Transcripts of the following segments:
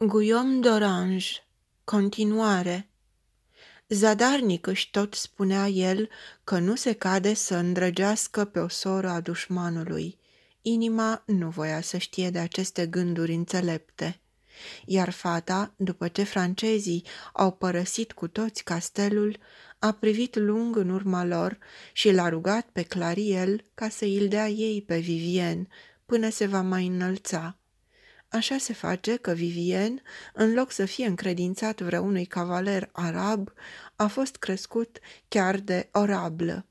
Guillaume d'Orange, continuare Zadarnic își tot spunea el că nu se cade să îndrăgească pe o soră a dușmanului. Inima nu voia să știe de aceste gânduri înțelepte. Iar fata, după ce francezii au părăsit cu toți castelul, a privit lung în urma lor și l-a rugat pe Clariel ca să îl dea ei pe Vivien, până se va mai înălța. Așa se face că Vivien, în loc să fie încredințat vreunui cavaler arab, a fost crescut chiar de orablă.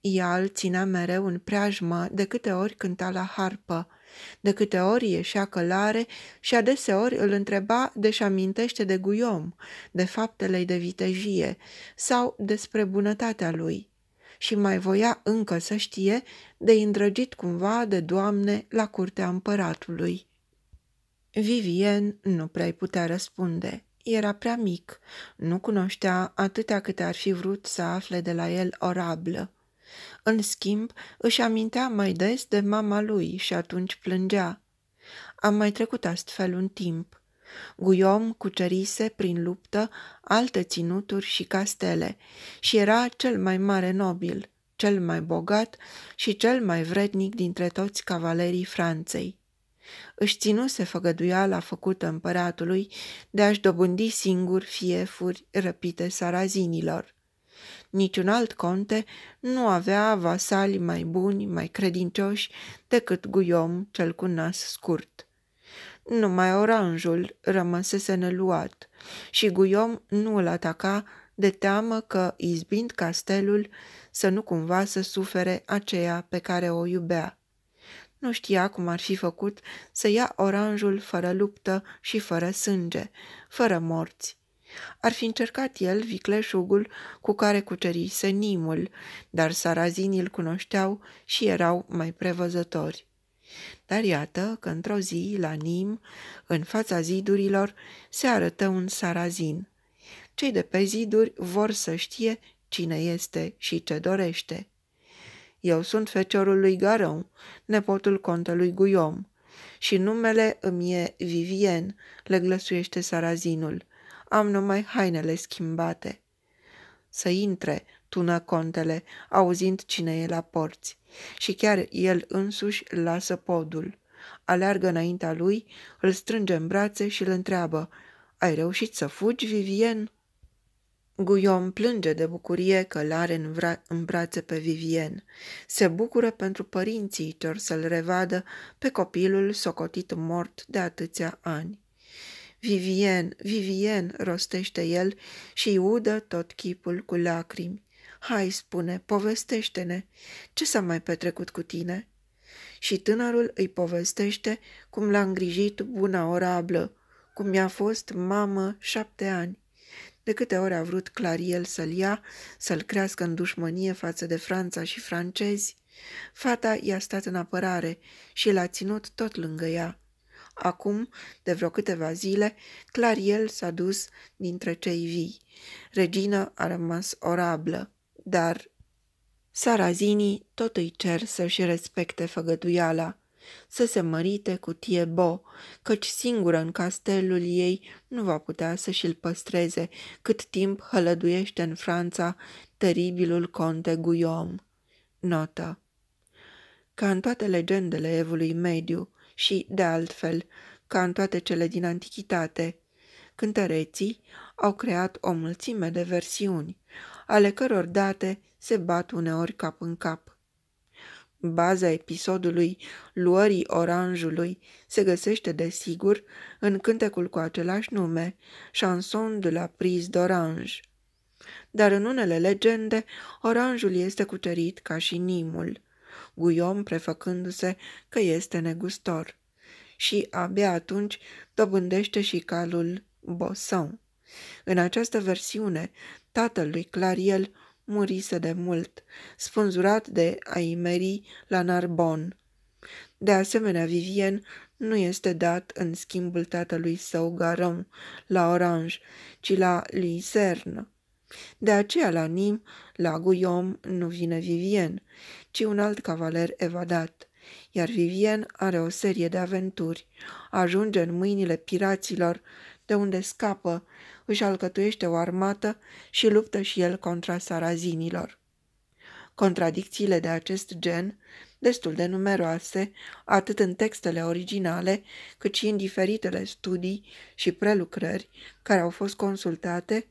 Ial ținea mereu în preajmă de câte ori cânta la harpă, de câte ori ieșea călare și adeseori îl întreba de-și amintește de guiom, de faptele de vitejie sau despre bunătatea lui și mai voia încă să știe de îndrăgit cumva de doamne la curtea împăratului. Vivien nu prea putea răspunde. Era prea mic, nu cunoștea atâtea cât ar fi vrut să afle de la el orablă. În schimb, își amintea mai des de mama lui și atunci plângea. Am mai trecut astfel un timp. Guiom cucerise prin luptă alte ținuturi și castele și era cel mai mare nobil, cel mai bogat și cel mai vrednic dintre toți cavalerii Franței. Își ținuse făgăduiala făcută împăratului de a-și dobândi singur fiefuri răpite sarazinilor. Niciun alt conte nu avea vasali mai buni, mai credincioși decât Guiom cel cu nas scurt. Numai oranjul rămăsese neluat și Guiom nu îl ataca de teamă că, izbind castelul, să nu cumva să sufere aceea pe care o iubea. Nu știa cum ar fi făcut să ia oranjul fără luptă și fără sânge, fără morți. Ar fi încercat el vicleșugul cu care cucerise Nimul, dar sarazinii îl cunoșteau și erau mai prevăzători. Dar iată că într-o zi, la Nim, în fața zidurilor, se arătă un sarazin. Cei de pe ziduri vor să știe cine este și ce dorește. Eu sunt feciorul lui Garău, nepotul contelui Guiom, și numele îmi e Vivien, le glăsuiește sarazinul. Am numai hainele schimbate. Să intre, tună contele, auzind cine e la porți. Și chiar el însuși lasă podul. Aleargă înaintea lui, îl strânge în brațe și îl întreabă. Ai reușit să fugi, Vivien?" Guillaume plânge de bucurie că l-are în, vra- în brațe pe Vivien. Se bucură pentru părinții ce or să-l revadă pe copilul socotit mort de atâția ani. Vivien, Vivien, rostește el și udă tot chipul cu lacrimi. Hai, spune, povestește-ne, ce s-a mai petrecut cu tine? Și tânărul îi povestește cum l-a îngrijit buna orablă, cum i-a fost mamă șapte ani, de câte ori a vrut Clariel să-l ia, să-l crească în dușmănie față de Franța și francezi, fata i-a stat în apărare și l-a ținut tot lângă ea. Acum, de vreo câteva zile, Clariel s-a dus dintre cei vii. Regina a rămas orablă, dar Sarazini tot îi cer să-și respecte făgăduiala – să se mărite cu Tiebo, căci singură în castelul ei nu va putea să și-l păstreze, cât timp hălăduiește în Franța teribilul conte Guillaume. Notă Ca în toate legendele evului mediu și, de altfel, ca în toate cele din antichitate, cântăreții au creat o mulțime de versiuni, ale căror date se bat uneori cap în cap. Baza episodului luării oranjului se găsește, desigur, în cântecul cu același nume, Chanson de la prise d'orange. Dar în unele legende, oranjul este cucerit ca și nimul, guion prefăcându-se că este negustor. Și abia atunci dobândește și calul Bosson. În această versiune, tatăl lui Clariel murise de mult, spânzurat de aimerii la Narbon. De asemenea, Vivien nu este dat în schimbul tatălui său Garon la Orange, ci la Lisern. De aceea la Nim, la Guillaume, nu vine Vivien, ci un alt cavaler evadat. Iar Vivien are o serie de aventuri. Ajunge în mâinile piraților, de unde scapă, își alcătuiește o armată și luptă și el contra sarazinilor. Contradicțiile de acest gen, destul de numeroase, atât în textele originale, cât și în diferitele studii și prelucrări care au fost consultate,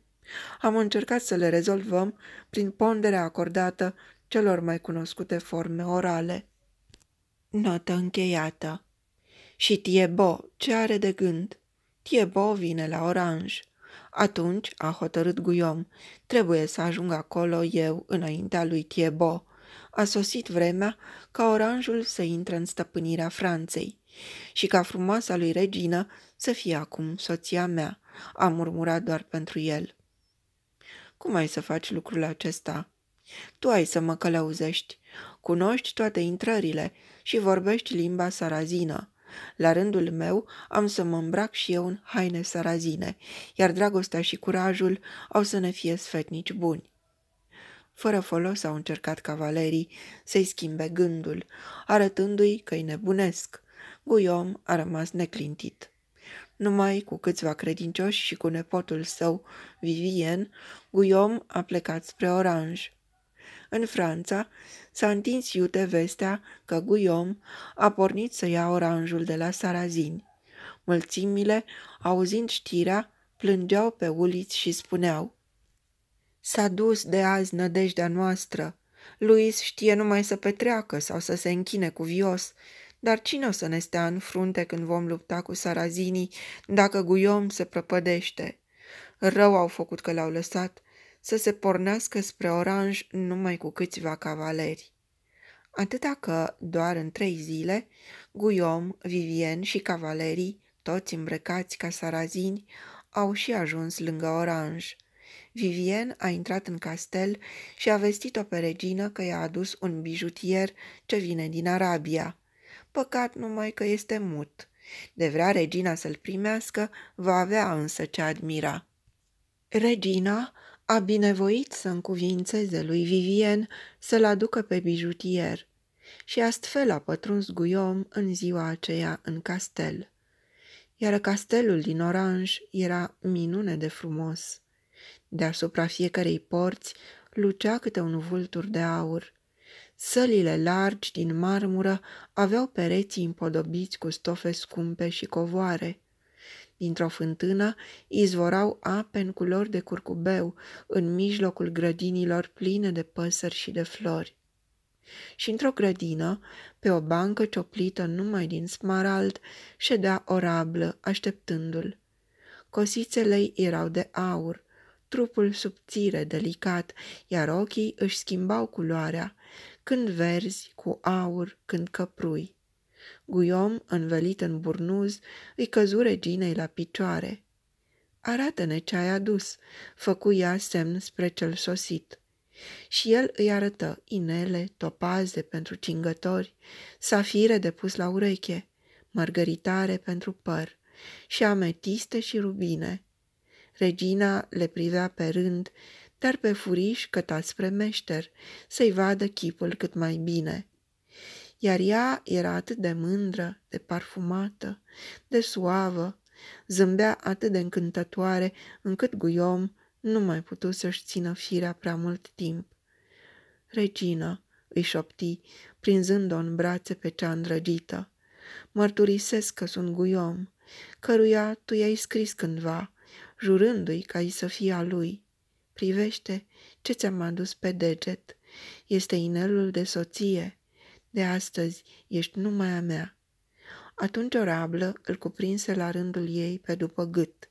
am încercat să le rezolvăm prin ponderea acordată celor mai cunoscute forme orale. Notă încheiată. Și Tiebo, ce are de gând? Tiebo vine la oranj. Atunci, a hotărât Guiom, trebuie să ajung acolo eu înaintea lui Thiebo. A sosit vremea ca oranjul să intre în stăpânirea Franței și ca frumoasa lui regină să fie acum soția mea, a murmurat doar pentru el. Cum ai să faci lucrul acesta? Tu ai să mă călăuzești, cunoști toate intrările și vorbești limba sarazină, la rândul meu am să mă îmbrac și eu în haine sarazine, iar dragostea și curajul au să ne fie sfetnici buni. Fără folos au încercat cavalerii să-i schimbe gândul, arătându-i că-i nebunesc. Guiom a rămas neclintit. Numai cu câțiva credincioși și cu nepotul său, Vivien, Guiom a plecat spre Orange. În Franța, s-a întins iute vestea că Guiom a pornit să ia oranjul de la Sarazini. Mulțimile, auzind știrea, plângeau pe uliți și spuneau S-a dus de azi nădejdea noastră. Luis știe numai să petreacă sau să se închine cu vios, dar cine o să ne stea în frunte când vom lupta cu sarazinii dacă Guiom se prăpădește? Rău au făcut că l-au lăsat, să se pornească spre Oranj numai cu câțiva cavaleri. Atâta că, doar în trei zile, Guillaume, Vivien și cavalerii, toți îmbrăcați ca sarazini, au și ajuns lângă Oranj. Vivien a intrat în castel și a vestit-o pe regină că i-a adus un bijutier ce vine din Arabia. Păcat numai că este mut. De vrea regina să-l primească, va avea însă ce admira. Regina a binevoit să încuvințeze lui Vivien să-l aducă pe bijutier și astfel a pătruns Guiom în ziua aceea în castel. Iar castelul din Oranj era minune de frumos. Deasupra fiecarei porți lucea câte un vultur de aur. Sălile largi din marmură aveau pereții împodobiți cu stofe scumpe și covoare, Dintr-o fântână izvorau ape în culori de curcubeu, în mijlocul grădinilor pline de păsări și de flori. Și într-o grădină, pe o bancă cioplită numai din smarald, ședea o rablă, așteptându-l. Cosițele erau de aur, trupul subțire, delicat, iar ochii își schimbau culoarea, când verzi cu aur, când căprui. Guiom, învelit în burnuz, îi căzu reginei la picioare. Arată-ne ce ai adus, făcu ea semn spre cel sosit. Și el îi arătă inele, topaze pentru cingători, safire de pus la ureche, mărgăritare pentru păr și ametiste și rubine. Regina le privea pe rând, dar pe furiș căta spre meșter, să-i vadă chipul cât mai bine iar ea era atât de mândră, de parfumată, de suavă, zâmbea atât de încântătoare, încât Guiom nu mai putu să-și țină firea prea mult timp. Regina, îi șopti, prinzând-o în brațe pe cea îndrăgită. Mărturisesc că sunt Guiom, căruia tu i-ai scris cândva, jurându-i ca ai să fie a lui. Privește ce ți-am adus pe deget. Este inelul de soție. De astăzi ești numai a mea. Atunci o rablă îl cuprinse la rândul ei pe după gât.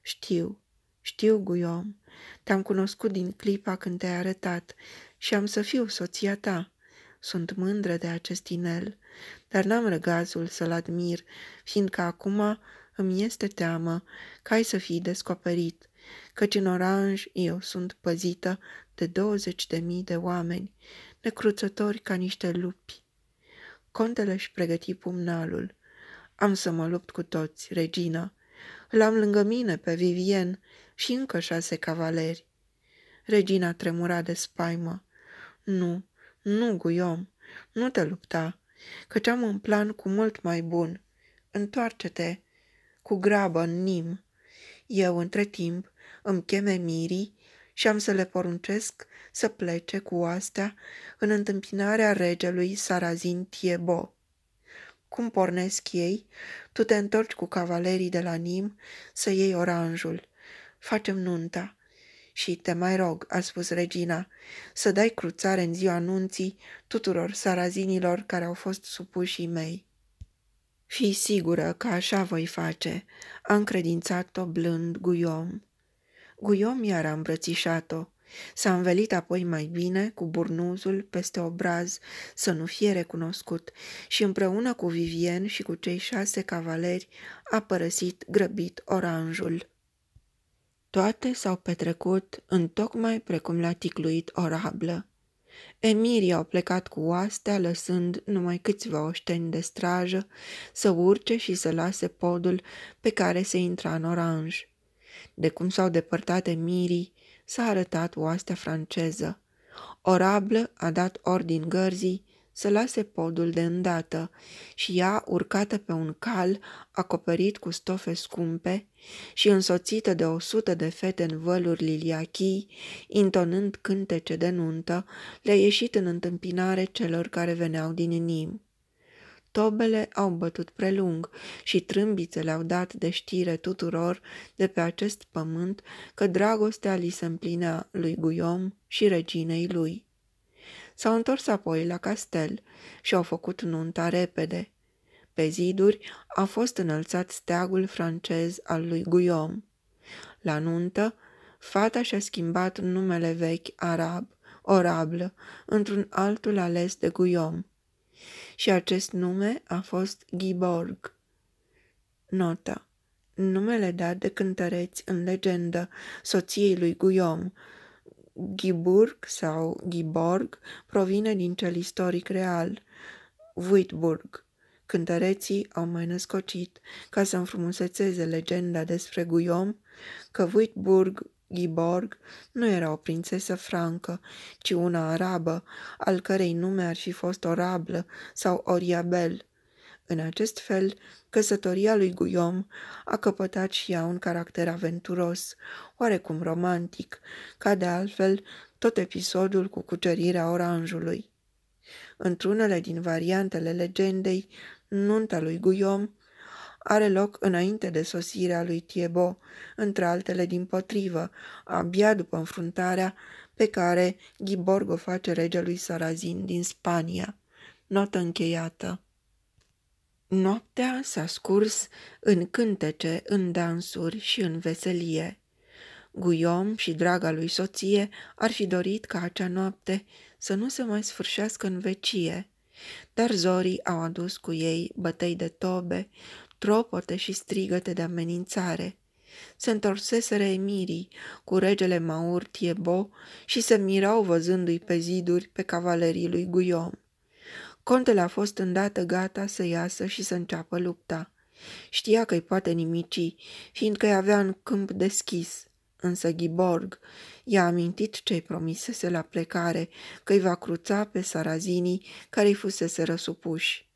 Știu, știu, Guiom, te-am cunoscut din clipa când te-ai arătat și am să fiu soția ta. Sunt mândră de acest inel, dar n-am răgazul să-l admir, fiindcă acum îmi este teamă că ai să fii descoperit, căci în oranj eu sunt păzită de douăzeci de mii de oameni, necruțători ca niște lupi. Contele își pregăti pumnalul. Am să mă lupt cu toți, regina. L-am lângă mine pe Vivien și încă șase cavaleri. Regina tremura de spaimă. Nu, nu, Guiom, nu te lupta, căci am un plan cu mult mai bun. Întoarce-te cu grabă în Nim. Eu, între timp, îmi cheme mirii și am să le poruncesc să plece cu astea în întâmpinarea regelui Sarazin Tiebo. Cum pornesc ei, tu te întorci cu cavalerii de la Nim să iei oranjul. Facem nunta. Și te mai rog, a spus regina, să dai cruțare în ziua nunții tuturor sarazinilor care au fost supușii mei. Fii sigură că așa voi face, a încredințat-o blând Guillaume. Guiom iar a îmbrățișat-o. S-a învelit apoi mai bine, cu burnuzul peste obraz, să nu fie recunoscut, și împreună cu Vivien și cu cei șase cavaleri a părăsit grăbit oranjul. Toate s-au petrecut în tocmai precum l-a ticluit orablă. Emirii au plecat cu oastea, lăsând numai câțiva oșteni de strajă să urce și să lase podul pe care se intra în oranj. De cum s-au depărtat emirii, s-a arătat oastea franceză. Orable a dat ordin gărzii să lase podul de îndată și ea, urcată pe un cal, acoperit cu stofe scumpe și însoțită de o sută de fete în văluri liliachii, intonând cântece de nuntă, le-a ieșit în întâmpinare celor care veneau din Nim. Tobele au bătut prelung și trâmbițele au dat de știre tuturor de pe acest pământ că dragostea li se împlinea lui Guiom și reginei lui. S-au întors apoi la castel și au făcut nunta repede. Pe ziduri a fost înălțat steagul francez al lui Guiom. La nuntă, fata și-a schimbat numele vechi arab, orablă, într-un altul ales de Guiom și acest nume a fost Giborg. Nota Numele dat de cântăreți în legendă soției lui Guillaume, Giburg sau Giborg provine din cel istoric real, Wittburg. Cântăreții au mai născocit, ca să înfrumusețeze legenda despre Guillaume, că Wittburg Ghiborg nu era o prințesă francă, ci una arabă, al cărei nume ar fi fost Orablă sau Oriabel. În acest fel, căsătoria lui Guillaume a căpătat și ea un caracter aventuros, oarecum romantic, ca de altfel tot episodul cu cucerirea oranjului. Într-unele din variantele legendei, nunta lui Guillaume are loc înainte de sosirea lui Tiebo, între altele din potrivă, abia după înfruntarea pe care Ghiborg o face regelui Sarazin din Spania. Notă încheiată. Noaptea s-a scurs în cântece, în dansuri și în veselie. Guiom și draga lui soție ar fi dorit ca acea noapte să nu se mai sfârșească în vecie, dar zorii au adus cu ei bătăi de tobe, tropote și strigăte de amenințare. Se întorseseră emirii cu regele Maur Tiebo și se mirau văzându-i pe ziduri pe cavalerii lui Guion. Contele a fost îndată gata să iasă și să înceapă lupta. Știa că-i poate nimici, fiindcă îi avea în câmp deschis. Însă Ghiborg i-a amintit ce-i promisese la plecare, că îi va cruța pe sarazinii care i fusese răsupuși.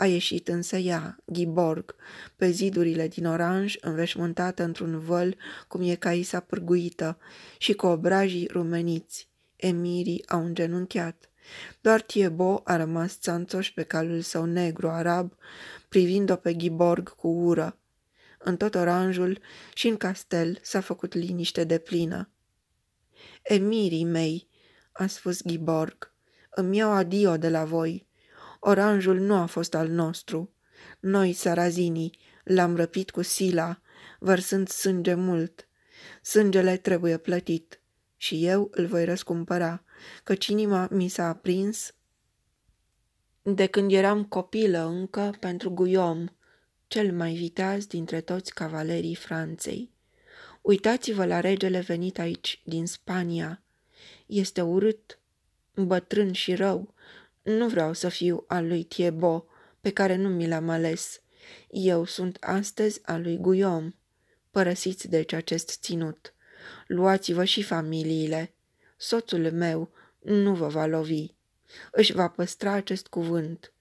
A ieșit însă ea, Ghiborg, pe zidurile din oranj, înveșmântată într-un văl, cum e caisa pârguită, și cu obrajii rumeniți. Emirii au îngenunchiat. Doar Tiebo a rămas țanțoș pe calul său negru arab, privind-o pe Ghiborg cu ură. În tot oranjul și în castel s-a făcut liniște de plină. Emirii mei, a spus Ghiborg, îmi iau adio de la voi. Oranjul nu a fost al nostru. Noi, sarazinii, l-am răpit cu sila, vărsând sânge mult. Sângele trebuie plătit și eu îl voi răscumpăra, căci inima mi s-a aprins de când eram copilă încă pentru Guillaume, cel mai viteaz dintre toți cavalerii Franței. Uitați-vă la regele venit aici, din Spania. Este urât, bătrân și rău, nu vreau să fiu al lui Thiebo, pe care nu mi l-am ales. Eu sunt astăzi al lui Guiom. Părăsiți deci acest ținut. Luați-vă și familiile. Soțul meu nu vă va lovi. Își va păstra acest cuvânt.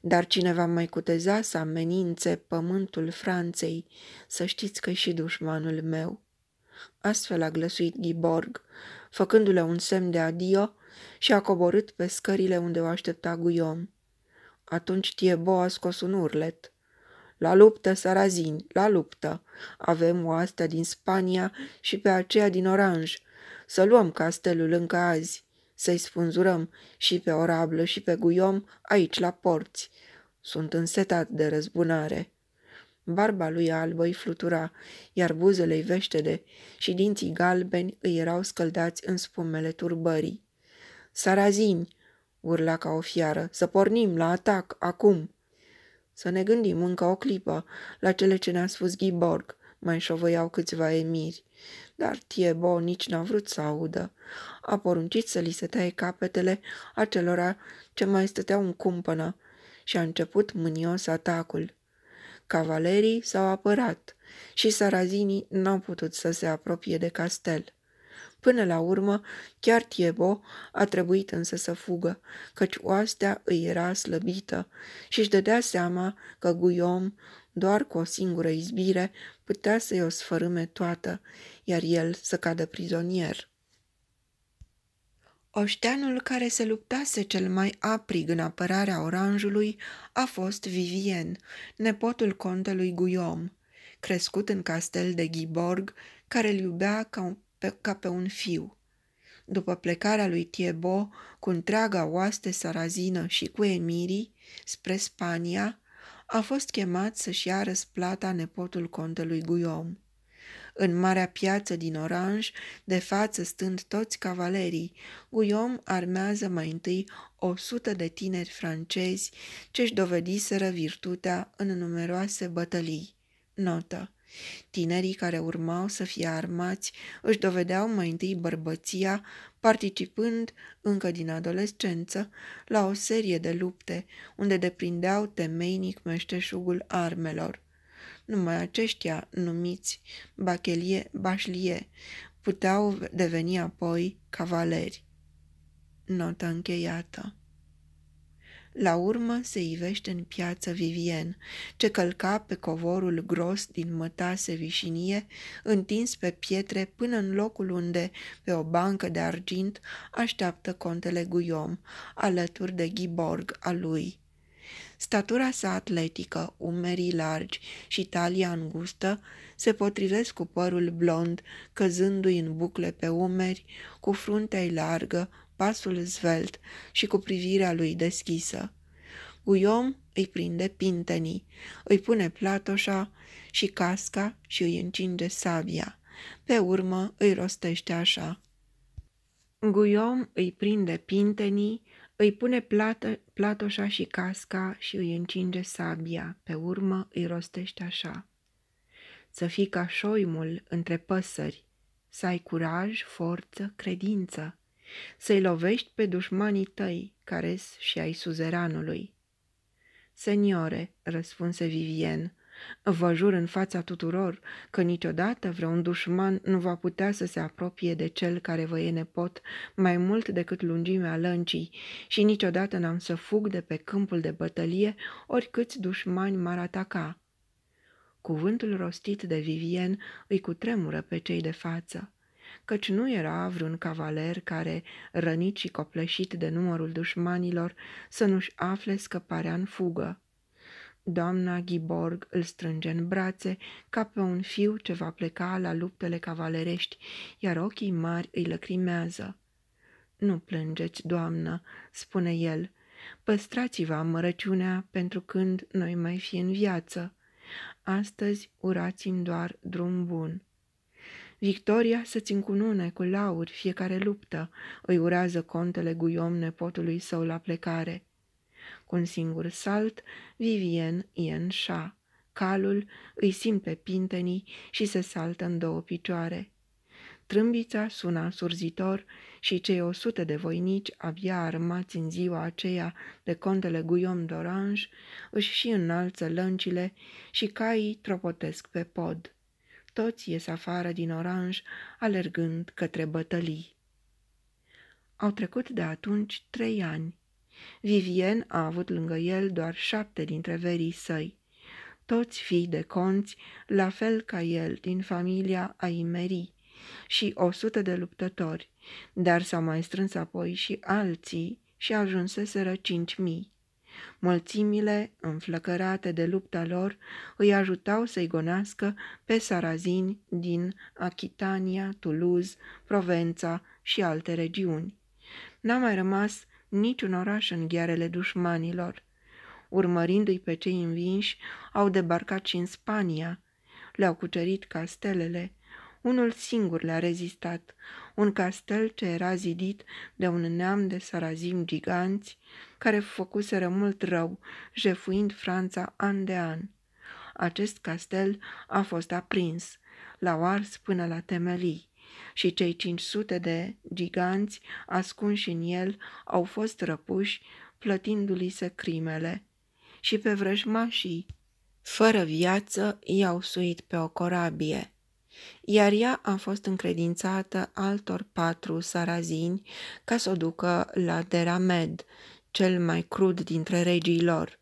Dar cine va mai cuteza să amenințe pământul Franței, să știți că și dușmanul meu. Astfel a glăsuit Ghiborg, făcându-le un semn de adio și a coborât pe scările unde o aștepta Guiom. Atunci Tiebo a scos un urlet. La luptă, sarazini, la luptă! Avem oastea din Spania și pe aceea din Oranj. Să luăm castelul încă azi, să-i spunzurăm și pe Orablă și pe Guiom aici la porți. Sunt însetat de răzbunare. Barba lui albă îi flutura, iar buzele-i veștede și dinții galbeni îi erau scăldați în spumele turbării. Sarazini!" urla ca o fiară. Să pornim la atac, acum!" Să ne gândim încă o clipă la cele ce ne-a spus Ghiborg, mai șovăiau câțiva emiri. Dar Tiebo nici n-a vrut să audă. A poruncit să li se taie capetele acelora ce mai stăteau în cumpănă și a început mânios atacul. Cavalerii s-au apărat și sarazinii n-au putut să se apropie de castel. Până la urmă, chiar Tiebo a trebuit însă să fugă, căci oastea îi era slăbită și își dădea seama că Guiom, doar cu o singură izbire, putea să-i o sfărâme toată, iar el să cadă prizonier. Oșteanul care se luptase cel mai aprig în apărarea oranjului a fost Vivien, nepotul contelui Guiom, crescut în castel de Ghiborg, care îl iubea ca pe, ca pe un fiu. După plecarea lui Tiebo, cu întreaga oaste sarazină și cu emirii spre Spania, a fost chemat să-și ia răsplata nepotul contelui Guillaume. În marea piață din Oranj, de față stând toți cavalerii, Guillaume armează mai întâi o sută de tineri francezi ce-și dovediseră virtutea în numeroase bătălii. Notă. Tinerii care urmau să fie armați își dovedeau mai întâi bărbăția, participând încă din adolescență la o serie de lupte unde deprindeau temeinic meșteșugul armelor. Numai aceștia, numiți bachelie, bașlie, puteau deveni apoi cavaleri. Notă încheiată. La urmă se ivește în piață Vivien, ce călca pe covorul gros din mătase vișinie, întins pe pietre până în locul unde, pe o bancă de argint, așteaptă contele Guiom, alături de Ghiborg a lui. Statura sa atletică, umerii largi și talia îngustă se potrivesc cu părul blond, căzându-i în bucle pe umeri, cu fruntea largă, pasul zvelt și cu privirea lui deschisă. Guiom îi prinde pintenii, îi pune platoșa și casca și îi încinge sabia. Pe urmă îi rostește așa. Guiom îi prinde pintenii, îi pune plată, platoșa și casca și îi încinge sabia. Pe urmă îi rostește așa. Să fii ca șoimul între păsări, să ai curaj, forță, credință, să-i lovești pe dușmanii tăi, care și ai suzeranului. Seniore, răspunse Vivien, vă jur în fața tuturor că niciodată vreun dușman nu va putea să se apropie de cel care vă e nepot mai mult decât lungimea lăncii și niciodată n-am să fug de pe câmpul de bătălie oricâți dușmani m-ar ataca. Cuvântul rostit de Vivien îi cutremură pe cei de față căci nu era vreun cavaler care, rănit și copleșit de numărul dușmanilor, să nu-și afle scăparea în fugă. Doamna Ghiborg îl strânge în brațe ca pe un fiu ce va pleca la luptele cavalerești, iar ochii mari îi lăcrimează. Nu plângeți, doamnă," spune el, păstrați-vă amărăciunea pentru când noi mai fi în viață. Astăzi urați-mi doar drum bun." Victoria să-ți încunune cu lauri fiecare luptă, îi urează contele guiom nepotului său la plecare. Cu un singur salt, Vivien e în șa. Calul îi simte pintenii și se saltă în două picioare. Trâmbița suna surzitor și cei o sută de voinici, abia armați în ziua aceea de contele Guillaume d'Orange, își și înalță lăncile și caii tropotesc pe pod toți ies afară din oranj, alergând către bătălii. Au trecut de atunci trei ani. Vivien a avut lângă el doar șapte dintre verii săi, toți fii de conți, la fel ca el, din familia Aimerii, și o sută de luptători, dar s-au mai strâns apoi și alții și ajunseseră cinci mii. Mulțimile, înflăcărate de lupta lor, îi ajutau să-i gonească pe sarazini din Achitania, Toulouse, Provența și alte regiuni. N-a mai rămas niciun oraș în ghearele dușmanilor. Urmărindu-i pe cei învinși, au debarcat și în Spania. Le-au cucerit castelele. Unul singur le-a rezistat, un castel ce era zidit de un neam de sarazim giganți care făcuseră mult rău, jefuind Franța an de an. Acest castel a fost aprins, la ars până la temelii și cei 500 de giganți ascunși în el au fost răpuși, plătindu-li se crimele. Și pe vrăjmașii, fără viață, i-au suit pe o corabie iar ea a fost încredințată altor patru sarazini ca să o ducă la Deramed, cel mai crud dintre regii lor.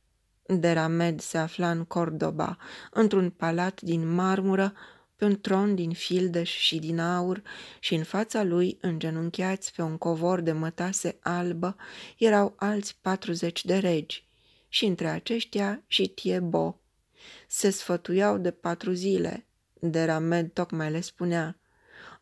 Deramed se afla în Cordoba, într-un palat din marmură, pe un tron din fildeș și din aur și în fața lui, îngenunchiați pe un covor de mătase albă, erau alți patruzeci de regi și între aceștia și Tiebo. Se sfătuiau de patru zile, de Ramed tocmai le spunea.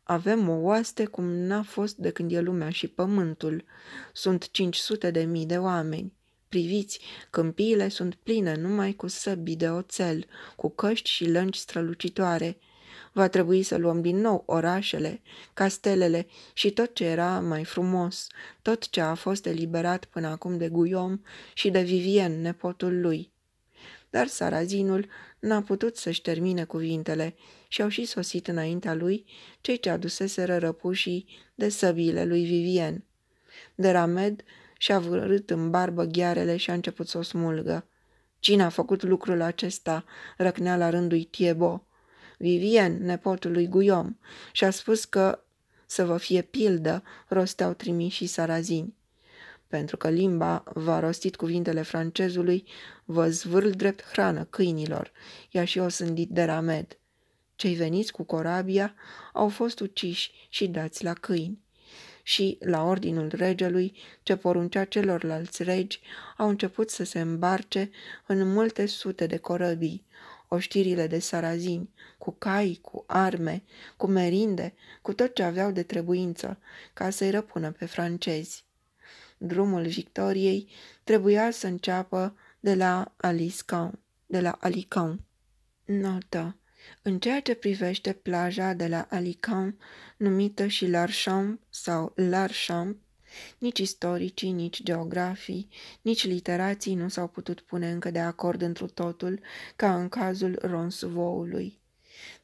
Avem o oaste cum n-a fost de când e lumea și pământul. Sunt 500 de mii de oameni. Priviți, câmpiile sunt pline numai cu săbii de oțel, cu căști și lănci strălucitoare. Va trebui să luăm din nou orașele, castelele și tot ce era mai frumos, tot ce a fost eliberat până acum de Guiom și de Vivien, nepotul lui. Dar Sarazinul n-a putut să-și termine cuvintele și au și sosit înaintea lui cei ce aduseseră răpușii de săvile lui Vivien. De Ramed și-a vârât în barbă ghearele și a început să o smulgă. Cine a făcut lucrul acesta?" răcnea la rândul Tiebo. Vivien, nepotul lui Guiom, și-a spus că să vă fie pildă, rosteau trimișii sarazini pentru că limba va rostit cuvintele francezului, vă zvârl drept hrană câinilor, ea și o sândit de ramed. Cei veniți cu corabia au fost uciși și dați la câini. Și, la ordinul regelui, ce poruncea celorlalți regi, au început să se îmbarce în multe sute de corăbii, oștirile de sarazini, cu cai, cu arme, cu merinde, cu tot ce aveau de trebuință, ca să-i răpună pe francezi drumul victoriei trebuia să înceapă de la Aliscan, de la Alicaun. Notă. În ceea ce privește plaja de la Alicaun, numită și Larchamp sau Larchamp, nici istoricii, nici geografii, nici literații nu s-au putut pune încă de acord întru totul, ca în cazul Ronsuvoului.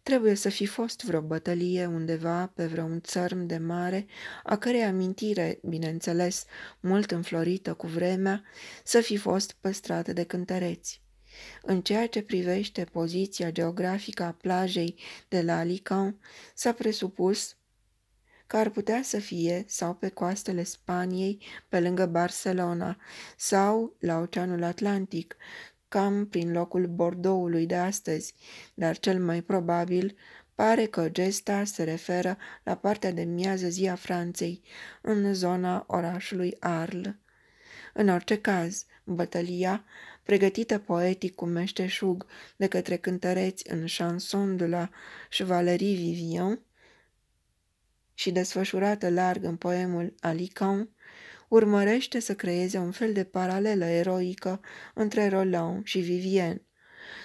Trebuie să fi fost vreo bătălie undeva pe vreun țărm de mare, a cărei amintire, bineînțeles, mult înflorită cu vremea, să fi fost păstrată de cântăreți. În ceea ce privește poziția geografică a plajei de la Alicant, s-a presupus că ar putea să fie sau pe coastele Spaniei, pe lângă Barcelona, sau la Oceanul Atlantic, cam prin locul Bordeului de astăzi, dar cel mai probabil pare că gesta se referă la partea de miază zi a Franței, în zona orașului Arles. În orice caz, bătălia, pregătită poetic cu meșteșug de către cântăreți în chanson de la Chevalerie Vivian și desfășurată larg în poemul Alicant, urmărește să creeze un fel de paralelă eroică între Roland și Vivien.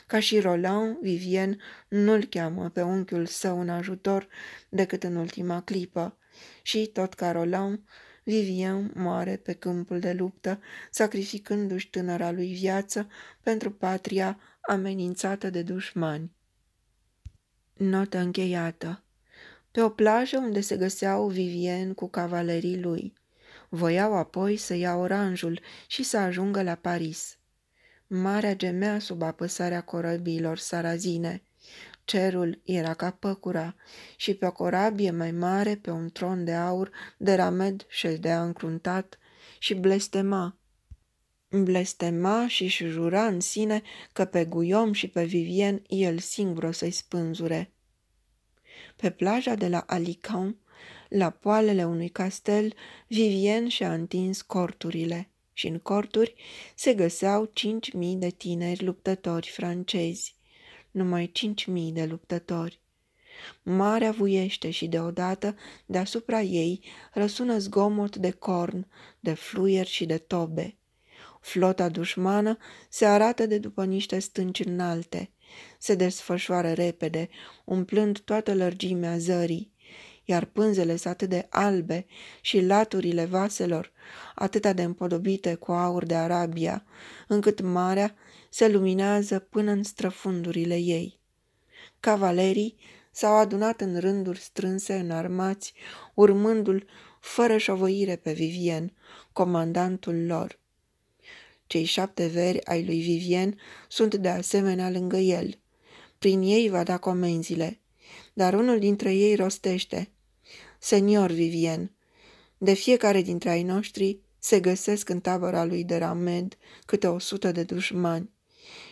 Ca și Roland, Vivien nu-l cheamă pe unchiul său în ajutor decât în ultima clipă și, tot ca Roland, Vivien moare pe câmpul de luptă, sacrificându-și tânăra lui viață pentru patria amenințată de dușmani. Notă încheiată Pe o plajă unde se găseau Vivien cu cavalerii lui – Voiau apoi să ia oranjul și să ajungă la Paris. Marea gemea sub apăsarea corăbiilor sarazine. Cerul era ca păcura și pe o corabie mai mare, pe un tron de aur, de ramed șeldea încruntat și blestema. Blestema și-și jura în sine că pe Guiom și pe Vivien el singur o să-i spânzure pe plaja de la Alicant, la poalele unui castel, Vivien și-a întins corturile și în corturi se găseau 5.000 de tineri luptători francezi, numai 5.000 de luptători. Marea vuiește și deodată deasupra ei răsună zgomot de corn, de fluier și de tobe. Flota dușmană se arată de după niște stânci înalte, se desfășoară repede, umplând toată lărgimea zării, iar pânzele sunt atât de albe și laturile vaselor atâta de împodobite cu aur de Arabia, încât marea se luminează până în străfundurile ei. Cavalerii s-au adunat în rânduri strânse în urmându urmândul fără șovăire pe Vivien, comandantul lor. Cei șapte veri ai lui Vivien sunt de asemenea lângă el. Prin ei va da comenzile. Dar unul dintre ei rostește. Senior Vivien, de fiecare dintre ai noștri se găsesc în tabăra lui de Ramed câte o sută de dușmani.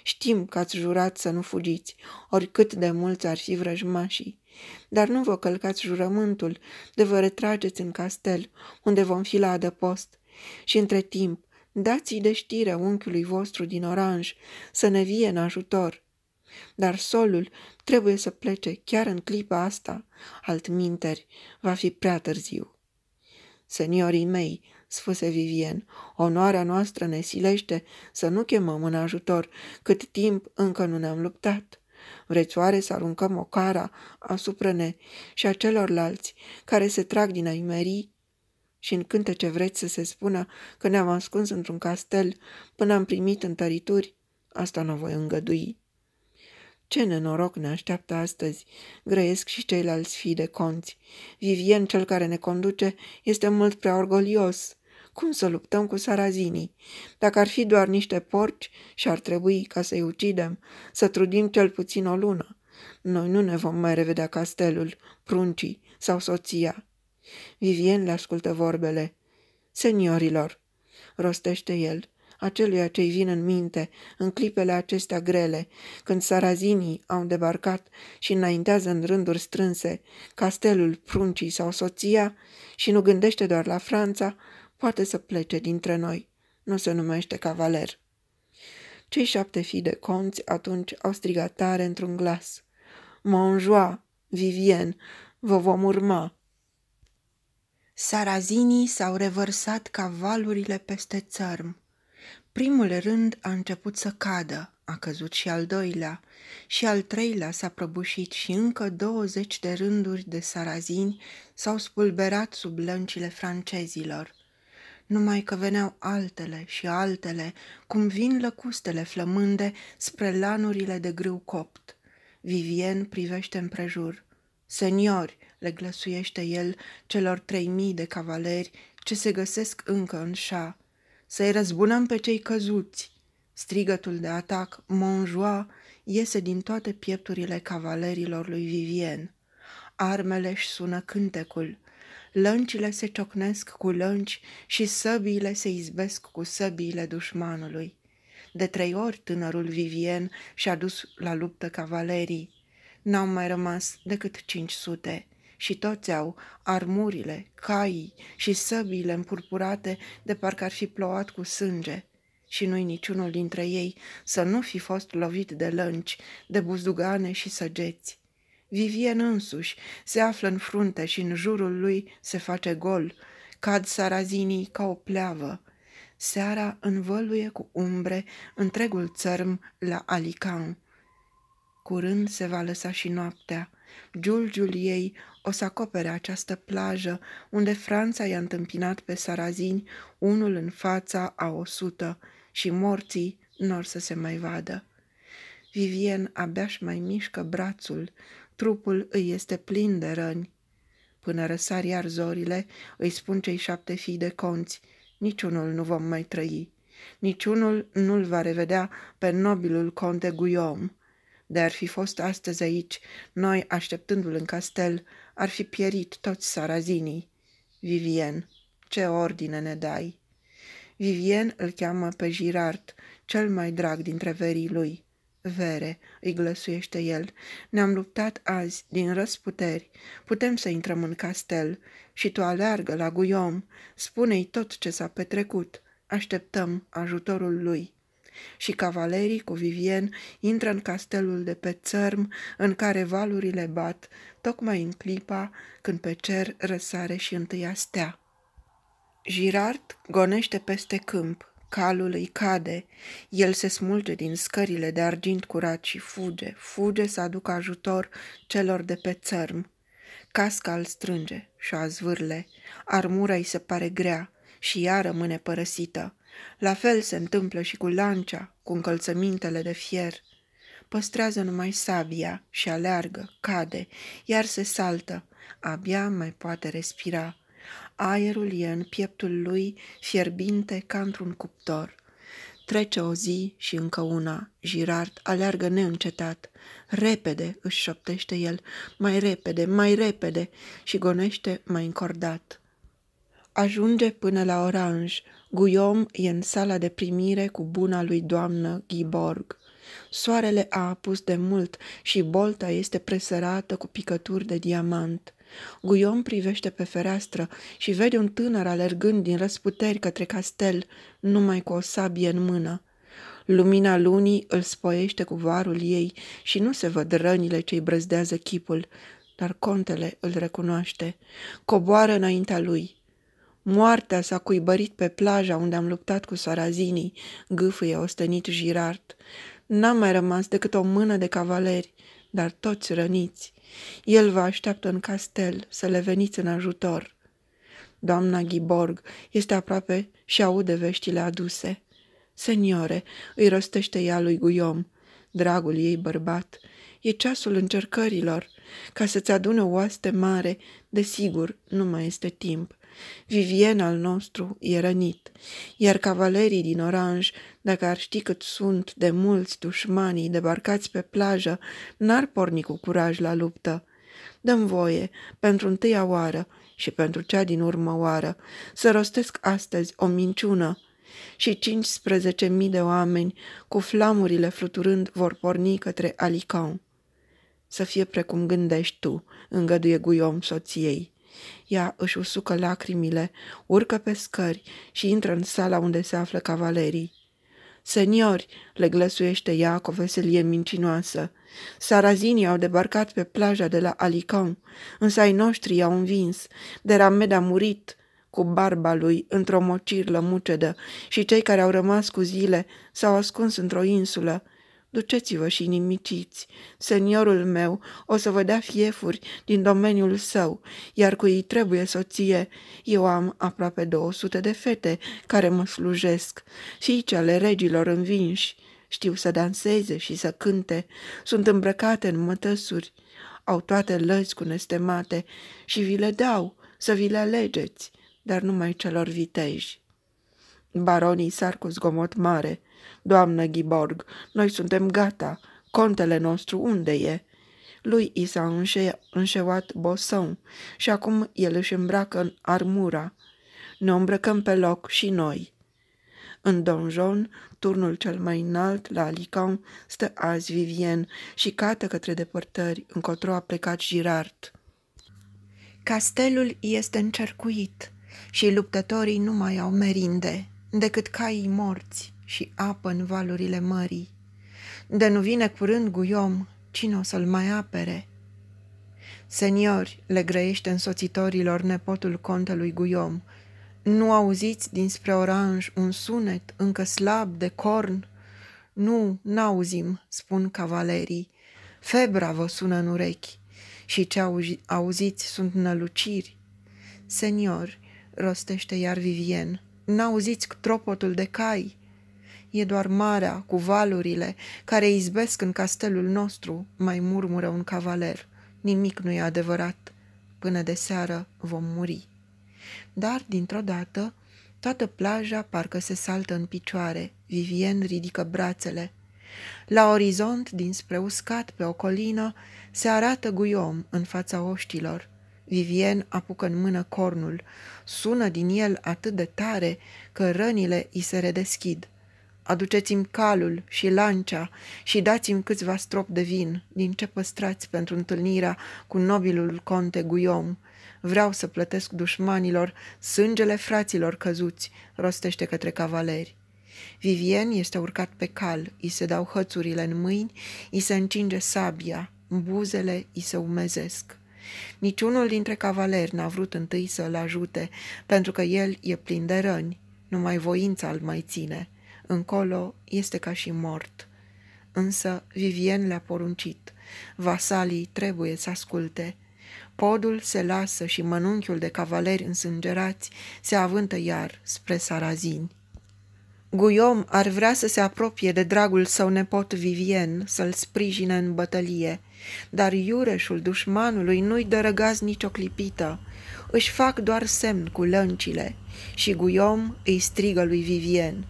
Știm că ați jurat să nu fugiți, oricât de mulți ar fi vrăjmașii, dar nu vă călcați jurământul de vă retrageți în castel, unde vom fi la adăpost. Și între timp, Dați-i de știre unchiului vostru din oranj să ne vie în ajutor. Dar solul trebuie să plece chiar în clipa asta, altminteri va fi prea târziu. Seniorii mei, spuse Vivien, onoarea noastră ne silește să nu chemăm în ajutor cât timp încă nu ne-am luptat. Vreți oare să aruncăm o cara asupra ne și a celorlalți care se trag din aimerii și în cântece vreți să se spună că ne-am ascuns într-un castel până am primit întărituri, asta nu voi îngădui. Ce nenoroc ne așteaptă astăzi, grăiesc și ceilalți fii de conți. Vivien, cel care ne conduce, este mult prea orgolios. Cum să luptăm cu sarazinii? Dacă ar fi doar niște porci și ar trebui, ca să-i ucidem, să trudim cel puțin o lună. Noi nu ne vom mai revedea castelul, pruncii sau soția. Vivien le ascultă vorbele. Seniorilor, rostește el, aceluia ce-i vin în minte, în clipele acestea grele, când sarazinii au debarcat și înaintează în rânduri strânse, castelul, pruncii sau soția și nu gândește doar la Franța, poate să plece dintre noi. Nu se numește cavaler. Cei șapte fii de conți atunci au strigat tare într-un glas. Monjoa, Vivien, vă vom urma!" Sarazinii s-au revărsat ca valurile peste țărm. Primul rând a început să cadă, a căzut și al doilea, și al treilea s-a prăbușit și încă douăzeci de rânduri de sarazini s-au spulberat sub lăncile francezilor. Numai că veneau altele și altele, cum vin lăcustele flămânde spre lanurile de grâu copt. Vivien privește împrejur. Seniori, le glăsuiește el celor trei mii de cavaleri ce se găsesc încă în șa. Să-i răzbunăm pe cei căzuți! Strigătul de atac, monjoa, iese din toate piepturile cavalerilor lui Vivien. Armele își sună cântecul, lăncile se ciocnesc cu lănci și săbiile se izbesc cu săbiile dușmanului. De trei ori tânărul Vivien și-a dus la luptă cavalerii. N-au mai rămas decât 500 și toți au armurile, caii și săbiile împurpurate de parcă ar fi plouat cu sânge și nu-i niciunul dintre ei să nu fi fost lovit de lănci, de buzdugane și săgeți. Vivien însuși se află în frunte și în jurul lui se face gol, cad sarazinii ca o pleavă. Seara învăluie cu umbre întregul țărm la Alican. Curând se va lăsa și noaptea, Giulgiul ei o să acopere această plajă unde Franța i-a întâmpinat pe sarazini unul în fața a o sută și morții n-or să se mai vadă. Vivien abia și mai mișcă brațul, trupul îi este plin de răni. Până răsar iar zorile, îi spun cei șapte fii de conți, niciunul nu vom mai trăi. Niciunul nu-l va revedea pe nobilul conte Guillaume de ar fi fost astăzi aici, noi, așteptându-l în castel, ar fi pierit toți sarazinii. Vivien, ce ordine ne dai? Vivien îl cheamă pe Girard, cel mai drag dintre verii lui. Vere, îi glăsuiește el, ne-am luptat azi din răsputeri, putem să intrăm în castel și tu aleargă la Guiom, spune-i tot ce s-a petrecut, așteptăm ajutorul lui și cavalerii cu Vivien intră în castelul de pe țărm în care valurile bat, tocmai în clipa când pe cer răsare și întâia stea. Girard gonește peste câmp, calul îi cade, el se smulge din scările de argint curat și fuge, fuge să aducă ajutor celor de pe țărm. Casca îl strânge și a zvârle, armura îi se pare grea și ea rămâne părăsită. La fel se întâmplă și cu lancia, cu încălțămintele de fier. Păstrează numai sabia și aleargă, cade, iar se saltă, abia mai poate respira. Aerul e în pieptul lui fierbinte ca într-un cuptor. Trece o zi și încă una. Girard aleargă neîncetat. Repede, își șoptește el, mai repede, mai repede și gonește mai încordat. Ajunge până la oranj, Guiom e în sala de primire cu buna lui doamnă Ghiborg. Soarele a apus de mult și bolta este presărată cu picături de diamant. Guiom privește pe fereastră și vede un tânăr alergând din răsputeri către castel, numai cu o sabie în mână. Lumina lunii îl spoiește cu varul ei și nu se văd rănile ce i brăzdează chipul, dar contele îl recunoaște. Coboară înaintea lui. Moartea s-a cuibărit pe plaja unde am luptat cu sarazinii, gâfâie ostenit Girard. n am mai rămas decât o mână de cavaleri, dar toți răniți. El vă așteaptă în castel să le veniți în ajutor. Doamna Ghiborg este aproape și aude veștile aduse. Seniore, îi rostește ea lui Guiom, dragul ei bărbat, e ceasul încercărilor. Ca să-ți adune o oaste mare, desigur, nu mai este timp. Vivien al nostru e rănit, iar cavalerii din Oranj, dacă ar ști cât sunt de mulți dușmanii debarcați pe plajă, n-ar porni cu curaj la luptă. Dăm voie, pentru întâia oară și pentru cea din urmă oară, să rostesc astăzi o minciună, și 15.000 de oameni, cu flamurile fluturând, vor porni către Alicant. Să fie precum gândești tu, îngăduie guiom soției. Ea își usucă lacrimile, urcă pe scări și intră în sala unde se află cavalerii. Seniori, le glăsuiește ea cu o veselie mincinoasă. Sarazinii au debarcat pe plaja de la Alicon, însă ai noștri i-au învins. De Ramed a murit cu barba lui într-o mocirlă mucedă și cei care au rămas cu zile s-au ascuns într-o insulă. Duceți-vă și nimiciți. Seniorul meu o să vă dea fiefuri din domeniul său, iar cu ei trebuie soție. Eu am aproape 200 de fete care mă slujesc, fiice ale regilor învinși. Știu să danseze și să cânte, sunt îmbrăcate în mătăsuri, au toate lăzi cu nestemate și vi le dau să vi le alegeți, dar numai celor viteji. Baronii sar cu zgomot mare – Doamnă Ghiborg, noi suntem gata. Contele nostru unde e?" Lui i s-a înșe- înșeuat bosău și acum el își îmbracă în armura. Ne îmbrăcăm pe loc și noi. În donjon, turnul cel mai înalt la Alicant, stă azi Vivien și cată către depărtări, încotro a plecat Girard. Castelul este încercuit și luptătorii nu mai au merinde decât caii morți și apă în valurile mării. De nu vine curând guiom, cine o să-l mai apere? Seniori, le grăiește însoțitorilor nepotul contelui guiom, nu auziți dinspre oranj un sunet încă slab de corn? Nu, n-auzim, spun cavalerii. Febra vă sună în urechi și ce auziți sunt năluciri. Senior, rostește iar Vivien, n-auziți tropotul de cai? e doar marea cu valurile care izbesc în castelul nostru, mai murmură un cavaler. Nimic nu e adevărat. Până de seară vom muri. Dar, dintr-o dată, toată plaja parcă se saltă în picioare. Vivien ridică brațele. La orizont, dinspre uscat, pe o colină, se arată guiom în fața oștilor. Vivien apucă în mână cornul. Sună din el atât de tare că rănile îi se redeschid. Aduceți-mi calul și lancia și dați-mi câțiva strop de vin, din ce păstrați pentru întâlnirea cu nobilul conte Guillaume. Vreau să plătesc dușmanilor sângele fraților căzuți, rostește către cavaleri. Vivien este urcat pe cal, îi se dau hățurile în mâini, îi se încinge sabia, buzele îi se umezesc. Niciunul dintre cavaleri n-a vrut întâi să-l ajute, pentru că el e plin de răni, numai voința îl mai ține – încolo este ca și mort. Însă Vivien le-a poruncit. Vasalii trebuie să asculte. Podul se lasă și mănunchiul de cavaleri însângerați se avântă iar spre sarazini. Guiom ar vrea să se apropie de dragul său nepot Vivien, să-l sprijine în bătălie, dar iureșul dușmanului nu-i dă răgaz nicio clipită. Își fac doar semn cu lăncile și Guiom îi strigă lui Vivien –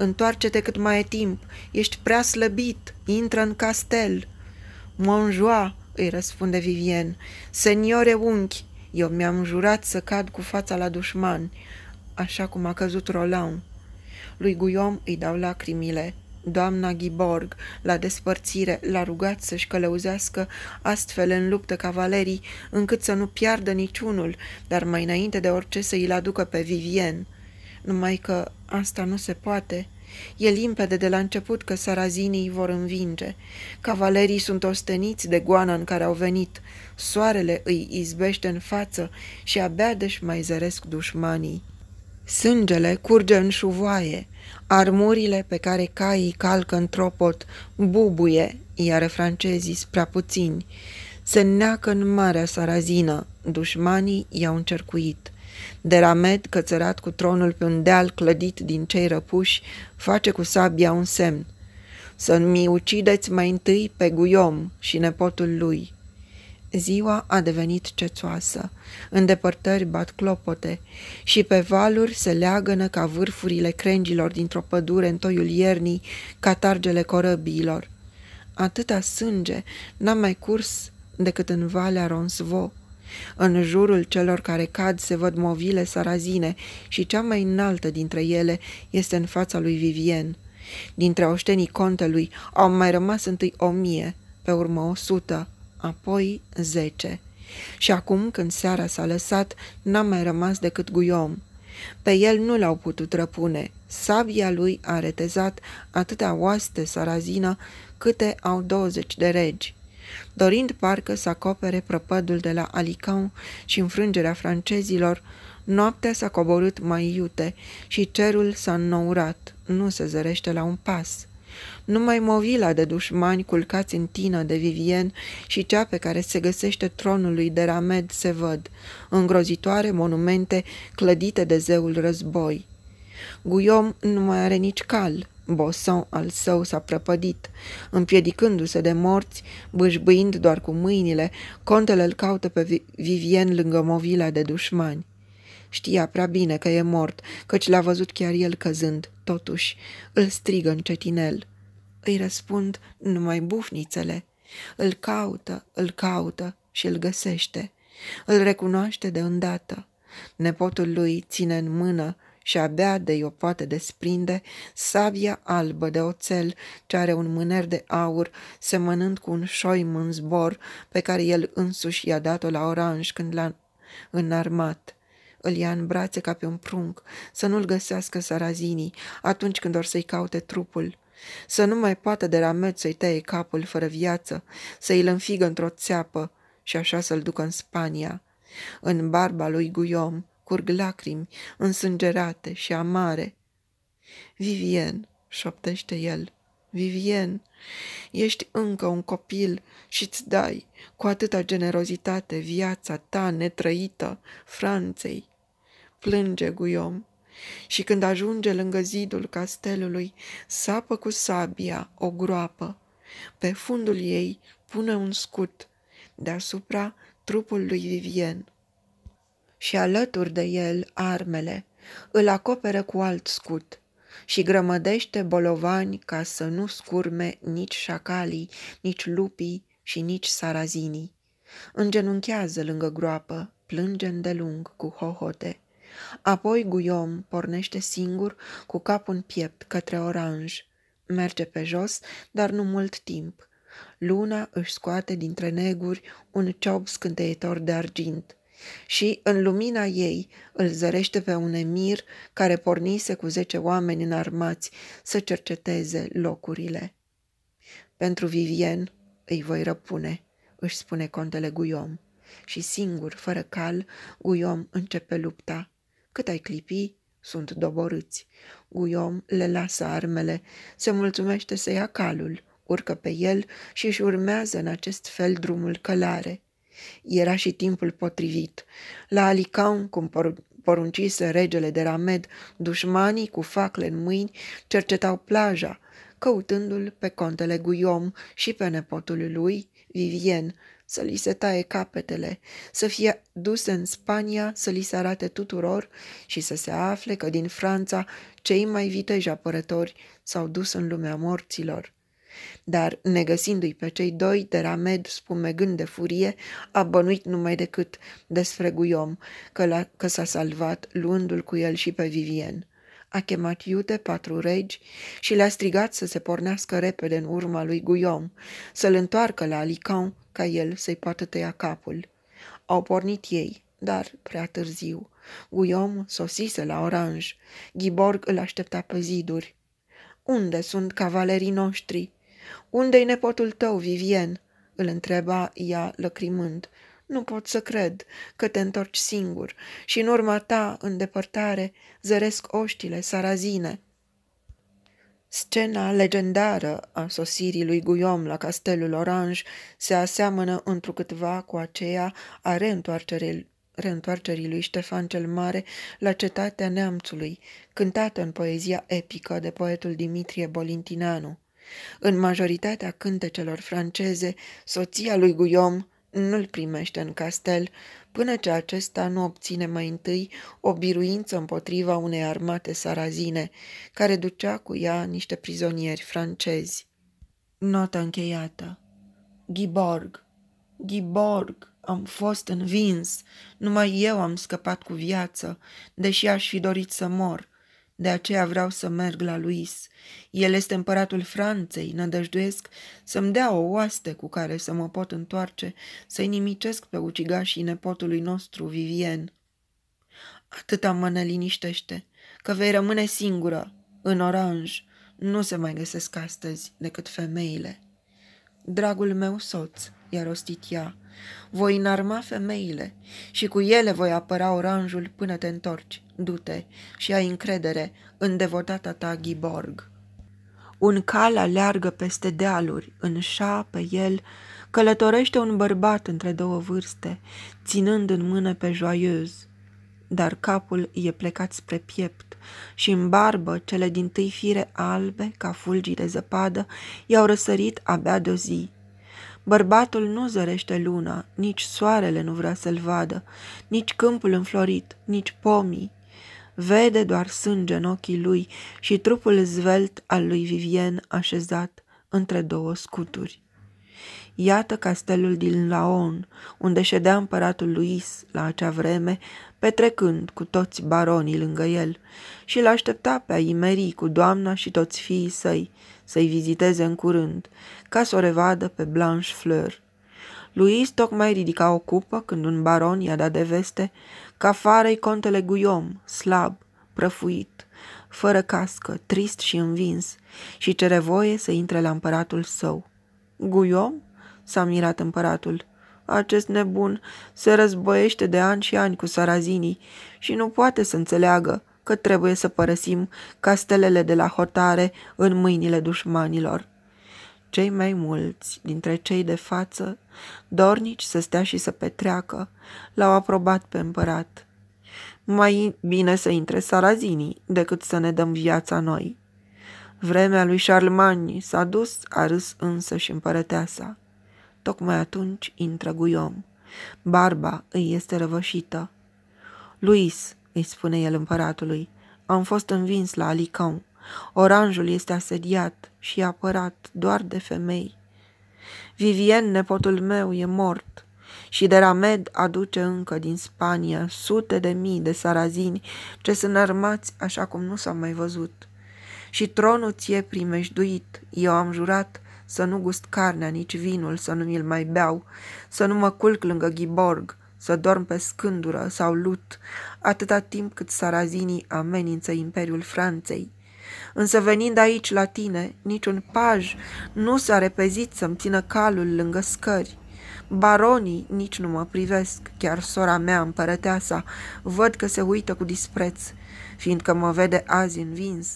Întoarce-te cât mai e timp, ești prea slăbit, intră în castel. Monjoa, îi răspunde Vivien, seniore unchi, eu mi-am jurat să cad cu fața la dușman, așa cum a căzut Roland. Lui Guiom îi dau lacrimile. Doamna Ghiborg, la despărțire, l-a rugat să-și călăuzească astfel în luptă cavalerii, încât să nu piardă niciunul, dar mai înainte de orice să i aducă pe Vivien – numai că asta nu se poate. E limpede de la început că sarazinii vor învinge. Cavalerii sunt osteniți de goana în care au venit. Soarele îi izbește în față și abia deși mai zăresc dușmanii. Sângele curge în șuvoaie, armurile pe care caii calcă în tropot bubuie, iar francezii prea puțini. Se neacă în marea sarazină, dușmanii i-au încercuit de Ramed, cățărat cu tronul pe un deal clădit din cei răpuși, face cu sabia un semn. Să mi ucideți mai întâi pe Guiom și nepotul lui. Ziua a devenit cețoasă, în bat clopote și pe valuri se leagănă ca vârfurile crengilor dintr-o pădure în toiul iernii, ca targele corăbiilor. Atâta sânge n-a mai curs decât în valea Ronsvo, în jurul celor care cad se văd movile sarazine și cea mai înaltă dintre ele este în fața lui Vivien. Dintre oștenii contelui au mai rămas întâi o mie, pe urmă o sută, apoi zece. Și acum, când seara s-a lăsat, n-a mai rămas decât guiom. Pe el nu l-au putut răpune. Sabia lui a retezat atâtea oaste sarazină câte au douăzeci de regi dorind parcă să acopere prăpădul de la Alicau și înfrângerea francezilor, noaptea s-a coborât mai iute și cerul s-a înnourat, nu se zărește la un pas. Numai movila de dușmani culcați în tină de Vivien și cea pe care se găsește tronul lui de Ramed se văd, îngrozitoare monumente clădite de zeul război. Guiom nu mai are nici cal, Boson al său s-a prăpădit. Împiedicându-se de morți, bâșbâind doar cu mâinile, contele îl caută pe Vivien lângă movila de dușmani. Știa prea bine că e mort, căci l-a văzut chiar el căzând. Totuși, îl strigă în cetinel. Îi răspund numai bufnițele. Îl caută, îl caută și îl găsește. Îl recunoaște de îndată. Nepotul lui ține în mână și abia de o poate desprinde, sabia albă de oțel ce are un mâner de aur, semănând cu un șoim în zbor pe care el însuși i-a dat-o la oranj când l-a înarmat îl ia în brațe ca pe un prunc, să nu-l găsească sarazinii atunci când or să-i caute trupul, să nu mai poată de ramet să-i tăie capul fără viață, să-i înfigă într-o țeapă și așa să-l ducă în Spania. În barba lui Guillaume curg lacrimi însângerate și amare. Vivien, șoptește el, Vivien, ești încă un copil și îți dai cu atâta generozitate viața ta netrăită Franței. Plânge Guiom și când ajunge lângă zidul castelului, sapă cu sabia o groapă. Pe fundul ei pune un scut, deasupra trupul lui Vivien și alături de el armele, îl acoperă cu alt scut și grămădește bolovani ca să nu scurme nici șacalii, nici lupii și nici sarazinii. Îngenunchează lângă groapă, plânge lung cu hohote. Apoi Guiom pornește singur cu capul în piept către oranj. Merge pe jos, dar nu mult timp. Luna își scoate dintre neguri un ciob scânteitor de argint și în lumina ei îl zărește pe un emir care pornise cu zece oameni înarmați să cerceteze locurile. Pentru Vivien îi voi răpune, își spune contele Guiom. Și singur, fără cal, Guiom începe lupta. Cât ai clipi, sunt doborâți. Guiom le lasă armele, se mulțumește să ia calul, urcă pe el și își urmează în acest fel drumul călare – era și timpul potrivit. La Alicaun, cum poruncise regele de Ramed, dușmanii cu facle în mâini cercetau plaja, căutându-l pe contele Guiom și pe nepotul lui, Vivien, să li se taie capetele, să fie duse în Spania, să li se arate tuturor și să se afle că din Franța cei mai viteji apărători s-au dus în lumea morților dar, negăsindu-i pe cei doi, Deramed, spumegând de furie, a bănuit numai decât despre Guiom, că, la, că s-a salvat, luându-l cu el și pe Vivien. A chemat iute patru regi și le-a strigat să se pornească repede în urma lui Guiom, să-l întoarcă la Alican, ca el să-i poată tăia capul. Au pornit ei, dar prea târziu. Guiom sosise la Oranj. Ghiborg îl aștepta pe ziduri. Unde sunt cavalerii noștri?" Unde-i nepotul tău, Vivien?" îl întreba ea lăcrimând. Nu pot să cred că te întorci singur și în urma ta, în depărtare, zăresc oștile sarazine. Scena legendară a sosirii lui Guiom la castelul Orange se aseamănă câtva cu aceea a reîntoarcerii, reîntoarcerii lui Ștefan cel Mare la cetatea neamțului, cântată în poezia epică de poetul Dimitrie Bolintinanu. În majoritatea cântecelor franceze, soția lui Guillaume nu-l primește în castel, până ce acesta nu obține mai întâi o biruință împotriva unei armate sarazine, care ducea cu ea niște prizonieri francezi. Nota încheiată Ghiborg, Ghiborg, am fost învins, numai eu am scăpat cu viață, deși aș fi dorit să mor – de aceea vreau să merg la Luis. El este împăratul Franței, nădăjduiesc să-mi dea o oaste cu care să mă pot întoarce, să-i nimicesc pe ucigașii nepotului nostru, Vivien. Atâta mă neliniștește, că vei rămâne singură, în oranj. Nu se mai găsesc astăzi decât femeile. Dragul meu soț, i-a rostit ea, voi înarma femeile și cu ele voi apăra oranjul până te întorci du-te și ai încredere în devotata ta Ghiborg. Un cal aleargă peste dealuri, în șa pe el, călătorește un bărbat între două vârste, ținând în mână pe joaiuz, dar capul e plecat spre piept și în barbă cele din tâi fire albe, ca fulgii de zăpadă, i-au răsărit abia de o zi. Bărbatul nu zărește luna, nici soarele nu vrea să-l vadă, nici câmpul înflorit, nici pomii, vede doar sânge în ochii lui și trupul zvelt al lui Vivien așezat între două scuturi. Iată castelul din Laon, unde ședea împăratul Luis la acea vreme, petrecând cu toți baronii lângă el, și l-aștepta pe Imerii cu doamna și toți fiii săi să-i viziteze în curând, ca să o revadă pe Blanche Fleur. Luis tocmai ridica o cupă când un baron i-a dat de veste ca afară contele Guiom, slab, prăfuit, fără cască, trist și învins, și cere voie să intre la împăratul său. Guiom? s-a mirat împăratul. Acest nebun se războiește de ani și ani cu sarazinii și nu poate să înțeleagă că trebuie să părăsim castelele de la hotare în mâinile dușmanilor cei mai mulți dintre cei de față, dornici să stea și să petreacă, l-au aprobat pe împărat. Mai bine să intre sarazinii decât să ne dăm viața noi. Vremea lui Charlemagne s-a dus, a râs însă și împărăteasa. Tocmai atunci intră Guiom. Barba îi este răvășită. Luis, îi spune el împăratului, am fost învins la Alicão. Oranjul este asediat și apărat doar de femei. Vivien, nepotul meu, e mort și de Ramed aduce încă din Spania sute de mii de sarazini ce sunt armați așa cum nu s-a mai văzut. Și tronul ție primejduit, eu am jurat să nu gust carnea, nici vinul, să nu mi-l mai beau, să nu mă culc lângă Ghiborg, să dorm pe scândură sau lut, atâta timp cât sarazinii amenință Imperiul Franței. Însă venind aici la tine, niciun paj nu s-a repezit să-mi țină calul lângă scări. Baronii nici nu mă privesc, chiar sora mea, împărăteasa, văd că se uită cu dispreț, fiindcă mă vede azi învins.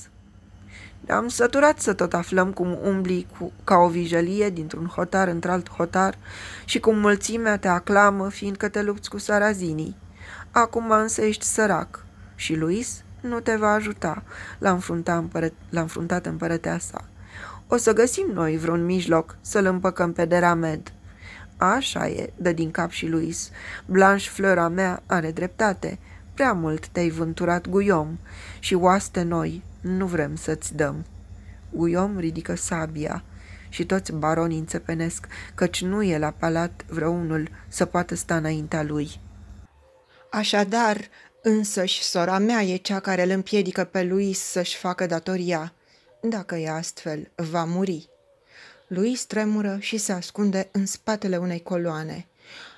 Am săturat să tot aflăm cum umbli cu, ca o vijelie dintr-un hotar într-alt hotar și cum mulțimea te aclamă, fiindcă te lupți cu sarazinii. Acum însă ești sărac. Și Luis nu te va ajuta, l-a înfruntat, împără... l-a înfruntat împărătea sa. O să găsim noi vreun mijloc să-l împăcăm pe Deramed. Așa e, dă din cap și Luis. Blanche Flora mea are dreptate. Prea mult te-ai vânturat, Guiom, și oaste noi nu vrem să-ți dăm. Guiom ridică sabia și toți baronii înțepenesc, căci nu e la palat vreunul să poată sta înaintea lui. Așadar, Însăși sora mea e cea care îl împiedică pe lui să-și facă datoria. Dacă e astfel, va muri. Lui tremură și se ascunde în spatele unei coloane.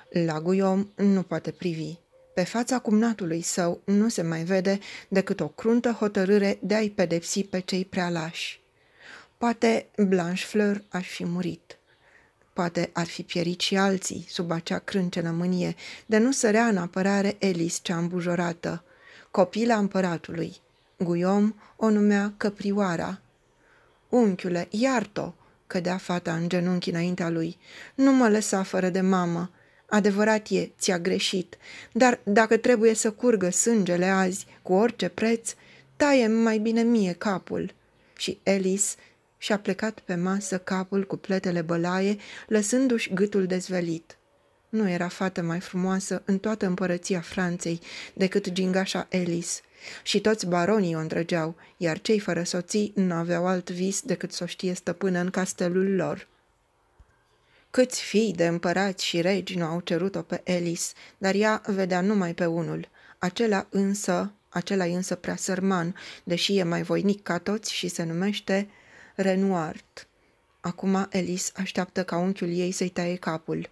La Guiom nu poate privi. Pe fața cumnatului său nu se mai vede decât o cruntă hotărâre de a-i pedepsi pe cei prealași. Poate Blanchefleur aș fi murit. Poate ar fi pierit și alții sub acea crâncenă mânie de nu sărea în apărare Elis cea îmbujorată, copila împăratului. Guiom o numea Căprioara. Unchiule, iartă cădea fata în genunchi înaintea lui. Nu mă lăsa fără de mamă. Adevărat e, ți-a greșit, dar dacă trebuie să curgă sângele azi, cu orice preț, taie mai bine mie capul. Și Elis și a plecat pe masă capul cu pletele bălaie, lăsându-și gâtul dezvelit. Nu era fată mai frumoasă în toată împărăția Franței decât gingașa Elis și toți baronii o îndrăgeau, iar cei fără soții n-aveau alt vis decât să o știe stăpână în castelul lor. Câți fii de împărați și regi nu au cerut-o pe Elis, dar ea vedea numai pe unul. Acela însă, acela însă prea sărman, deși e mai voinic ca toți și se numește Renoart. Acum Elis așteaptă ca unchiul ei să-i taie capul.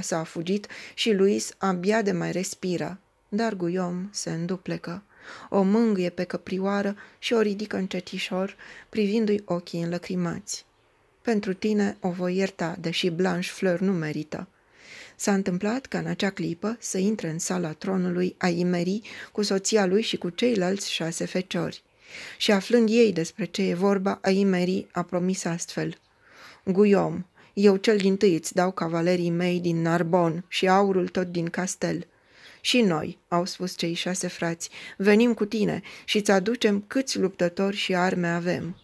s a fugit și Luis abia de mai respiră, dar Guiom se înduplecă. O mângâie pe căprioară și o ridică încetișor, privindu-i ochii înlăcrimați. Pentru tine o voi ierta, deși Blanche Fleur nu merită. S-a întâmplat ca în acea clipă să intre în sala tronului Imerii cu soția lui și cu ceilalți șase feciori. Și aflând ei despre ce e vorba, Aimeri a promis astfel. Guiom, eu cel din tâi îți dau cavalerii mei din Narbon și aurul tot din castel. Și noi, au spus cei șase frați, venim cu tine și îți aducem câți luptători și arme avem.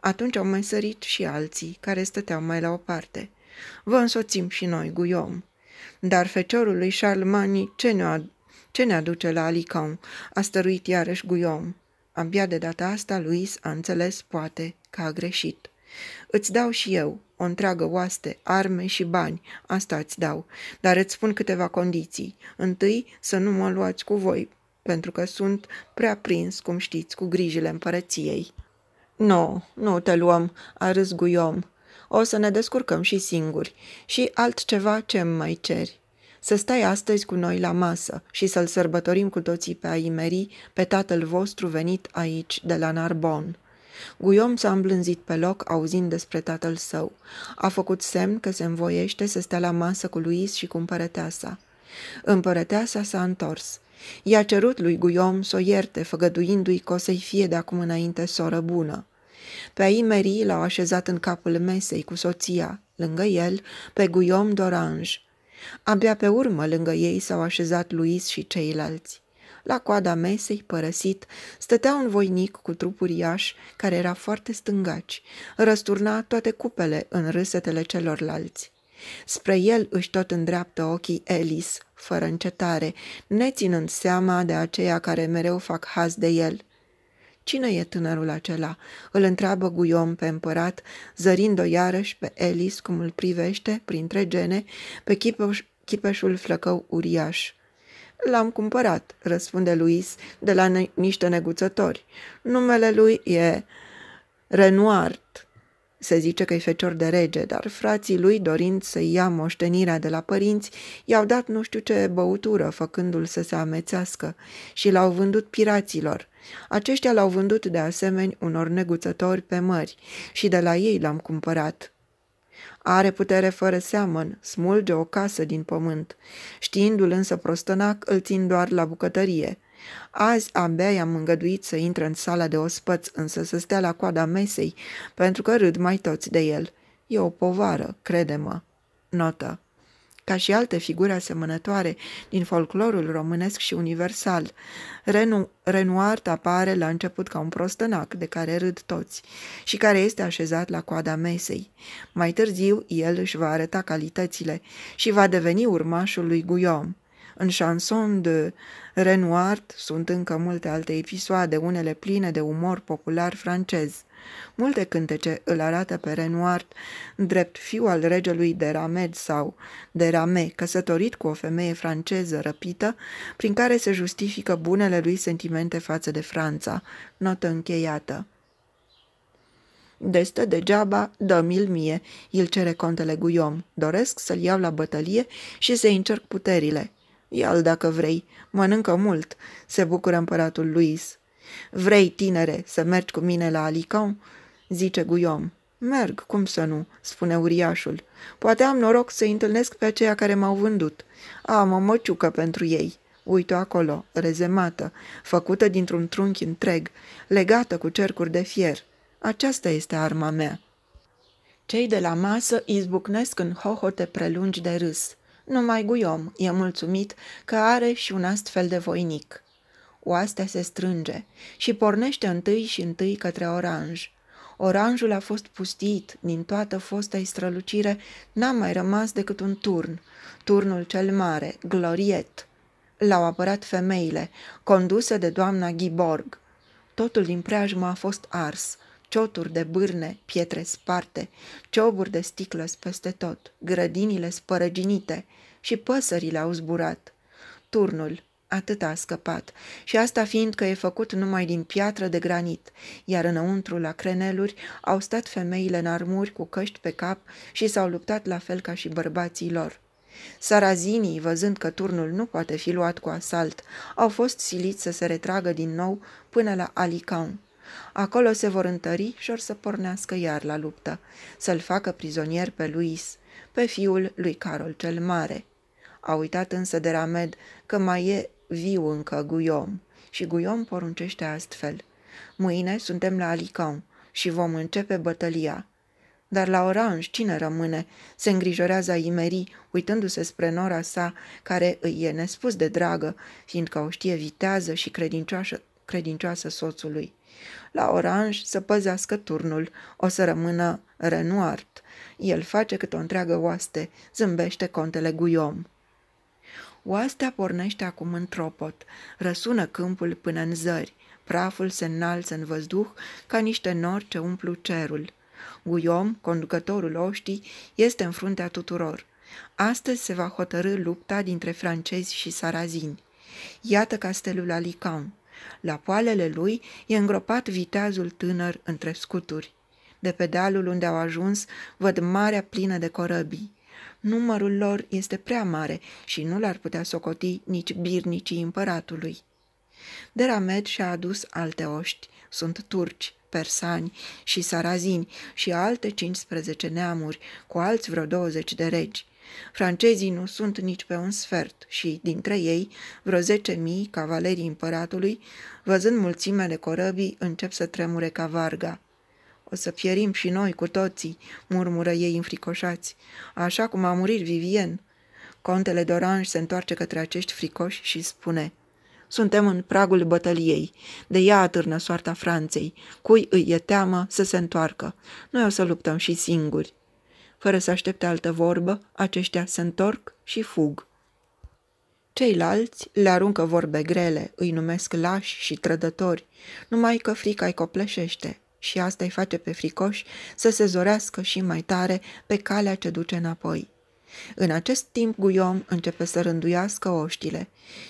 Atunci au mai sărit și alții, care stăteau mai la o parte. Vă însoțim și noi, Guiom. Dar feciorul lui Charlemagne ce ne, ce ne aduce la Alicon? a stăruit iarăși Guiom. Abia de data asta Luis a înțeles, poate, că a greșit. Îți dau și eu o întreagă oaste, arme și bani, asta îți dau, dar îți spun câteva condiții. Întâi, să nu mă luați cu voi, pentru că sunt prea prins, cum știți, cu grijile împărăției. Nu, nu te luăm, a râs guiom. O să ne descurcăm și singuri. Și altceva ce mai ceri? să stai astăzi cu noi la masă și să-l sărbătorim cu toții pe Aimeri, pe tatăl vostru venit aici de la Narbon. Guiom s-a îmblânzit pe loc auzind despre tatăl său. A făcut semn că se învoiește să stea la masă cu Luis și cu împărăteasa. Împărăteasa s-a întors. I-a cerut lui Guiom să o ierte, făgăduindu-i că o să-i fie de acum înainte soră bună. Pe Aimeri l-au așezat în capul mesei cu soția, lângă el, pe Guiom d'Orange. Abia pe urmă, lângă ei, s-au așezat Luis și ceilalți. La coada mesei, părăsit, stătea un voinic cu trup uriaș, care era foarte stângaci. Răsturna toate cupele în râsetele celorlalți. Spre el își tot îndreaptă ochii Elis, fără încetare, neținând seama de aceia care mereu fac haz de el – Cine e tânărul acela?" îl întreabă guion pe împărat, zărind-o iarăși pe Elis cum îl privește, printre gene, pe chipeș, chipeșul flăcău uriaș. L-am cumpărat," răspunde Luis, de la ne- niște neguțători. Numele lui e Renoart." Se zice că e fecior de rege, dar frații lui, dorind să ia moștenirea de la părinți, i-au dat nu știu ce băutură, făcându-l să se amețească, și l-au vândut piraților. Aceștia l-au vândut de asemenea unor neguțători pe mări și de la ei l-am cumpărat. Are putere fără seamăn, smulge o casă din pământ. Știindu-l însă prostănac, îl țin doar la bucătărie. Azi abia i-am îngăduit să intre în sala de ospăț, însă să stea la coada mesei, pentru că râd mai toți de el. E o povară, crede-mă. Notă ca și alte figuri asemănătoare din folclorul românesc și universal. Renu Renoir apare la început ca un prostănac de care râd toți și care este așezat la coada mesei. Mai târziu, el își va arăta calitățile și va deveni urmașul lui Guillaume. În chanson de Renoir sunt încă multe alte episoade, unele pline de umor popular francez. Multe cântece îl arată pe Renoir drept fiu al regelui de Ramed sau de Rame, căsătorit cu o femeie franceză răpită, prin care se justifică bunele lui sentimente față de Franța. Notă încheiată. Deste degeaba, dă mil mie, îl cere contele Guiom. Doresc să-l iau la bătălie și să-i încerc puterile. Ia-l dacă vrei, mănâncă mult, se bucură împăratul Luis. Vrei, tinere, să mergi cu mine la Alicon?" zice Guiom. Merg, cum să nu?" spune uriașul. Poate am noroc să-i întâlnesc pe aceia care m-au vândut. Am o măciucă pentru ei." Uite-o acolo, rezemată, făcută dintr-un trunchi întreg, legată cu cercuri de fier. Aceasta este arma mea. Cei de la masă izbucnesc în hohote prelungi de râs. Numai Guiom e mulțumit că are și un astfel de voinic oastea se strânge și pornește întâi și întâi către oranj. Oranjul a fost pustit, din toată fosta strălucire n-a mai rămas decât un turn, turnul cel mare, gloriet. L-au apărat femeile, conduse de doamna Ghiborg. Totul din preajmă a fost ars, cioturi de bârne, pietre sparte, cioburi de sticlă peste tot, grădinile spărăginite și păsările au zburat. Turnul, Atât a scăpat, și asta fiind că e făcut numai din piatră de granit, iar înăuntru, la creneluri, au stat femeile în armuri cu căști pe cap și s-au luptat la fel ca și bărbații lor. Sarazinii, văzând că turnul nu poate fi luat cu asalt, au fost siliți să se retragă din nou până la Alicaun. Acolo se vor întări și or să pornească iar la luptă, să-l facă prizonier pe Luis, pe fiul lui Carol cel Mare. A uitat însă de Ramed că mai e viu încă Guillaume și Guillaume poruncește astfel. Mâine suntem la Alicão și vom începe bătălia. Dar la Orange cine rămâne? Se îngrijorează Imeri, uitându-se spre nora sa, care îi e nespus de dragă, fiindcă o știe vitează și credincioasă, credincioasă soțului. La Orange să păzească turnul, o să rămână renuart. El face cât o întreagă oaste, zâmbește contele Guillaume. Oastea pornește acum în tropot, răsună câmpul până în zări, praful se înalță în văzduh ca niște nori ce umplu cerul. Guiom, conducătorul oștii, este în fruntea tuturor. Astăzi se va hotărâ lupta dintre francezi și sarazini. Iată castelul Alicam. La poalele lui e îngropat viteazul tânăr între scuturi. De pe dealul unde au ajuns, văd marea plină de corăbii numărul lor este prea mare și nu l-ar putea socoti nici birnicii împăratului. Deramed și-a adus alte oști, sunt turci, persani și sarazini și alte 15 neamuri, cu alți vreo 20 de regi. Francezii nu sunt nici pe un sfert și, dintre ei, vreo zece mii cavalerii împăratului, văzând mulțimele de corăbii, încep să tremure ca varga. O să pierim și noi cu toții, murmură ei înfricoșați, așa cum a murit Vivien. Contele Doranj se întoarce către acești fricoși și spune Suntem în pragul bătăliei, de ea atârnă soarta Franței, cui îi e teamă să se întoarcă. Noi o să luptăm și singuri. Fără să aștepte altă vorbă, aceștia se întorc și fug. Ceilalți le aruncă vorbe grele, îi numesc lași și trădători, numai că frica îi copleșește și asta îi face pe fricoși să se zorească și mai tare pe calea ce duce înapoi. În acest timp Guiom începe să rânduiască oștile.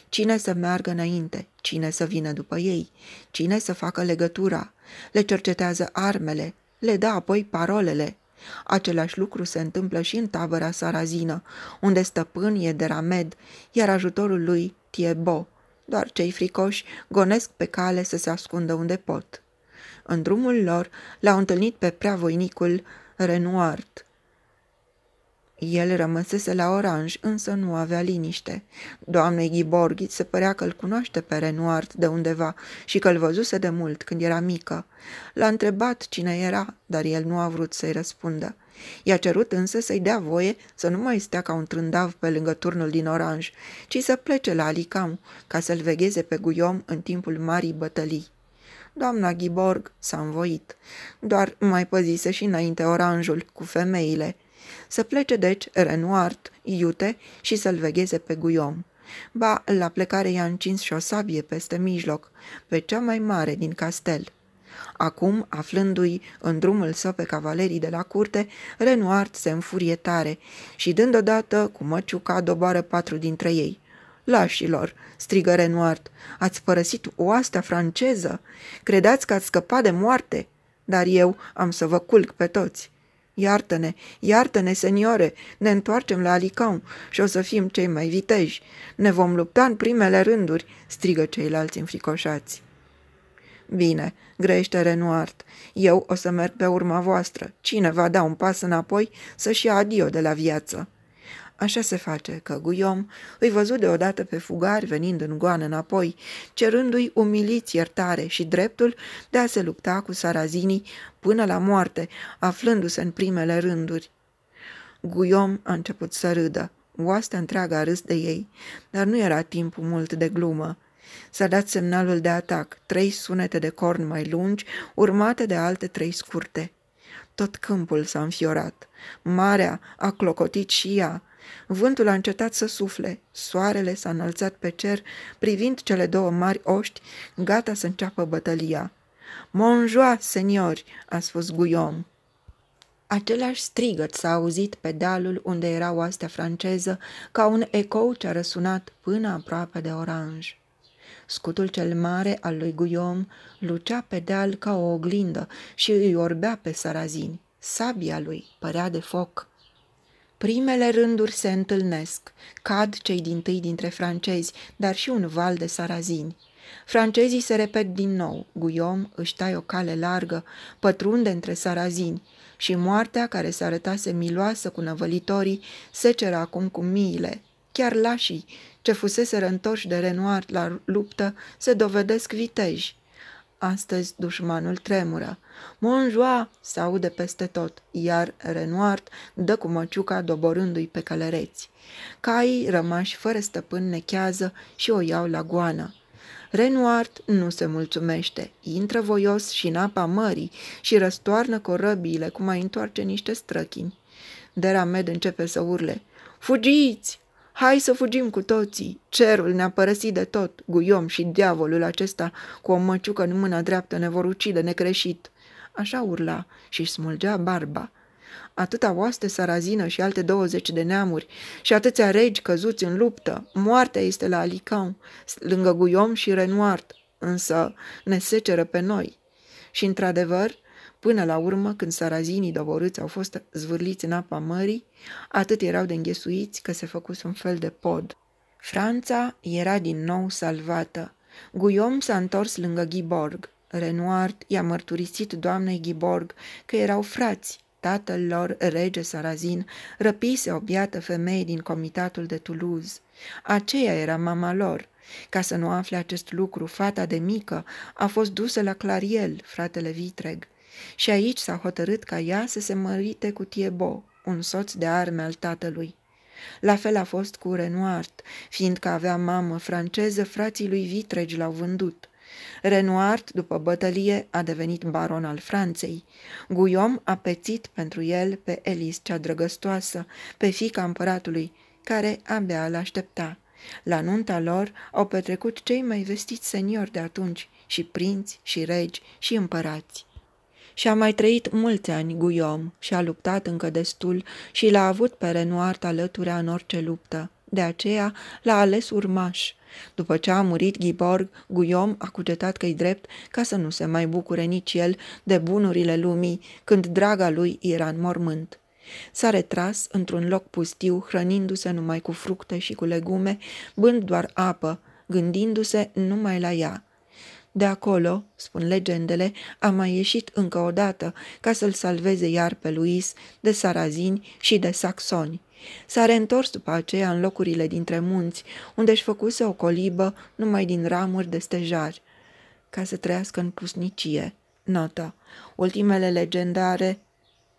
Cine să meargă înainte, cine să vină după ei, cine să facă legătura. Le cercetează armele, le dă apoi parolele. Același lucru se întâmplă și în tabăra sarazină, unde stăpân e de Ramed, iar ajutorul lui Tiebo. Doar cei fricoși gonesc pe cale să se ascundă unde pot. În drumul lor l-au întâlnit pe preavoinicul Renoir. El rămăsese la oranj, însă nu avea liniște. Doamnei Ghiborghi se părea că îl cunoaște pe Renoir de undeva și că îl văzuse de mult când era mică. L-a întrebat cine era, dar el nu a vrut să-i răspundă. I-a cerut însă să-i dea voie să nu mai stea ca un trândav pe lângă turnul din Oranj, ci să plece la Alicam, ca să-l vegheze pe Guiom în timpul marii bătălii doamna Ghiborg s-a învoit, doar mai păzise și înainte oranjul cu femeile. Să plece deci Renoart, iute și să-l vegheze pe Guillaume. Ba, la plecare i-a încins și o sabie peste mijloc, pe cea mai mare din castel. Acum, aflându-i în drumul său pe cavalerii de la curte, Renoir se înfurie tare și, dând odată, cu măciuca, doboară patru dintre ei. Lașilor!" strigă Renoir. Ați părăsit oastea franceză! Credeți că ați scăpat de moarte! Dar eu am să vă culc pe toți!" Iartă-ne, iartă-ne, seniore, ne întoarcem la Alicau și o să fim cei mai viteji. Ne vom lupta în primele rânduri, strigă ceilalți înfricoșați. Bine, grește Renoart, eu o să merg pe urma voastră. Cine va da un pas înapoi să-și ia adio de la viață. Așa se face că Guiom îi văzut deodată pe fugari venind în goană înapoi, cerându-i umiliți iertare și dreptul de a se lupta cu sarazinii până la moarte, aflându-se în primele rânduri. Guiom a început să râdă. Oastea întreaga a râs de ei, dar nu era timpul mult de glumă. S-a dat semnalul de atac, trei sunete de corn mai lungi, urmate de alte trei scurte. Tot câmpul s-a înfiorat. Marea a clocotit și ea, Vântul a încetat să sufle, soarele s-a înălțat pe cer, privind cele două mari oști, gata să înceapă bătălia. Monjoa, seniori!" a spus Guillaume. Același strigăt s-a auzit pe dealul unde era oastea franceză, ca un ecou ce a răsunat până aproape de oranj. Scutul cel mare al lui Guillaume lucea pe deal ca o oglindă și îi orbea pe sarazini. Sabia lui părea de foc. Primele rânduri se întâlnesc, cad cei din tâi dintre francezi, dar și un val de sarazini. Francezii se repet din nou, Guiom își tai o cale largă, pătrunde între sarazini, și moartea care se arătase miloasă cu năvălitorii se cera acum cu miile. Chiar lașii, ce fusese întoși de Renoir la luptă, se dovedesc viteji. Astăzi dușmanul tremură. Monjoa se aude peste tot, iar Renoart dă cu măciuca doborându-i pe călăreți. Caii rămași fără stăpân nechează și o iau la goană. Renoart nu se mulțumește, intră voios și în apa mării și răstoarnă corăbiile cum mai întoarce niște străchini. Deramed începe să urle. Fugiți! Hai să fugim cu toții! Cerul ne-a părăsit de tot! Guiom și diavolul acesta cu o măciucă în mâna dreaptă ne vor ucide necreșit!" Așa urla și smulgea barba. Atâta oaste sarazină și alte douăzeci de neamuri și atâția regi căzuți în luptă. Moartea este la Alicau, lângă Guiom și renoart, însă ne seceră pe noi. Și într-adevăr, Până la urmă, când sarazinii dovorâți au fost zvârliți în apa mării, atât erau de înghesuiți că se făcus un fel de pod. Franța era din nou salvată. Guillaume s-a întors lângă Ghiborg. Renoir i-a mărturisit doamnei Ghiborg că erau frați. Tatăl lor, rege Sarazin, răpise o biată femeie din comitatul de Toulouse. Aceea era mama lor. Ca să nu afle acest lucru, fata de mică a fost dusă la Clariel, fratele vitreg. Și aici s-a hotărât ca ea să se mărite cu Tiebo, un soț de arme al tatălui. La fel a fost cu Renoir, fiindcă avea mamă franceză, frații lui Vitregi l-au vândut. Renoir, după bătălie, a devenit baron al Franței. Guillaume a pețit pentru el pe Elis cea drăgăstoasă, pe fica împăratului, care abia l aștepta. La nunta lor au petrecut cei mai vestiți seniori de atunci, și prinți, și regi, și împărați și a mai trăit mulți ani guiom și a luptat încă destul și l-a avut pe Renoir alăturea în orice luptă. De aceea l-a ales urmaș. După ce a murit Ghiborg, Guiom a cugetat că-i drept ca să nu se mai bucure nici el de bunurile lumii când draga lui era în mormânt. S-a retras într-un loc pustiu, hrănindu-se numai cu fructe și cu legume, bând doar apă, gândindu-se numai la ea, de acolo, spun legendele, a mai ieșit încă o dată ca să-l salveze iar pe Luis de sarazini și de saxoni. S-a reîntors după aceea în locurile dintre munți, unde își făcuse o colibă numai din ramuri de stejar, ca să trăiască în pusnicie. Notă. Ultimele legendare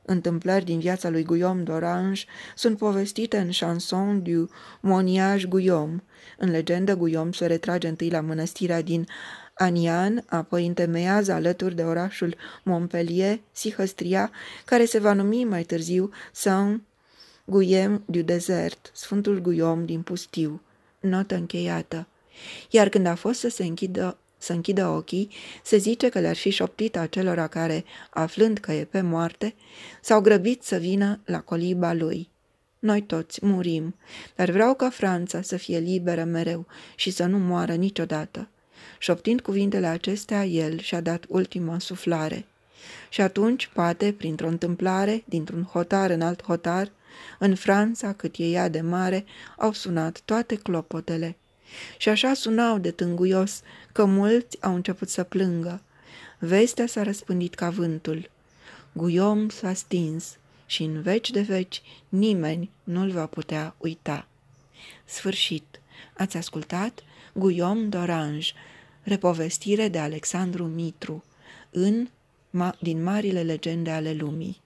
întâmplări din viața lui Guillaume d'Orange sunt povestite în Chanson du Moniage Guillaume. În legendă, Guillaume se retrage întâi la mănăstirea din Anian apoi întemeiază alături de orașul Montpellier, Sihăstria, care se va numi mai târziu Saint Guillem du Desert, Sfântul Guillaume din Pustiu. Notă încheiată. Iar când a fost să se închidă să închidă ochii, se zice că le-ar fi șoptit acelora care, aflând că e pe moarte, s-au grăbit să vină la coliba lui. Noi toți murim, dar vreau ca Franța să fie liberă mereu și să nu moară niciodată. Șoptind cuvintele acestea, el și-a dat ultima suflare. Și atunci, poate, printr-o întâmplare, dintr-un hotar în alt hotar, în Franța, cât e ea de mare, au sunat toate clopotele. Și așa sunau de tânguios, că mulți au început să plângă. Vestea s-a răspândit ca vântul. Guiom s-a stins și în veci de veci nimeni nu-l va putea uita. Sfârșit! Ați ascultat Guillaume d'Orange, repovestire de Alexandru Mitru, în, ma, din marile legende ale lumii.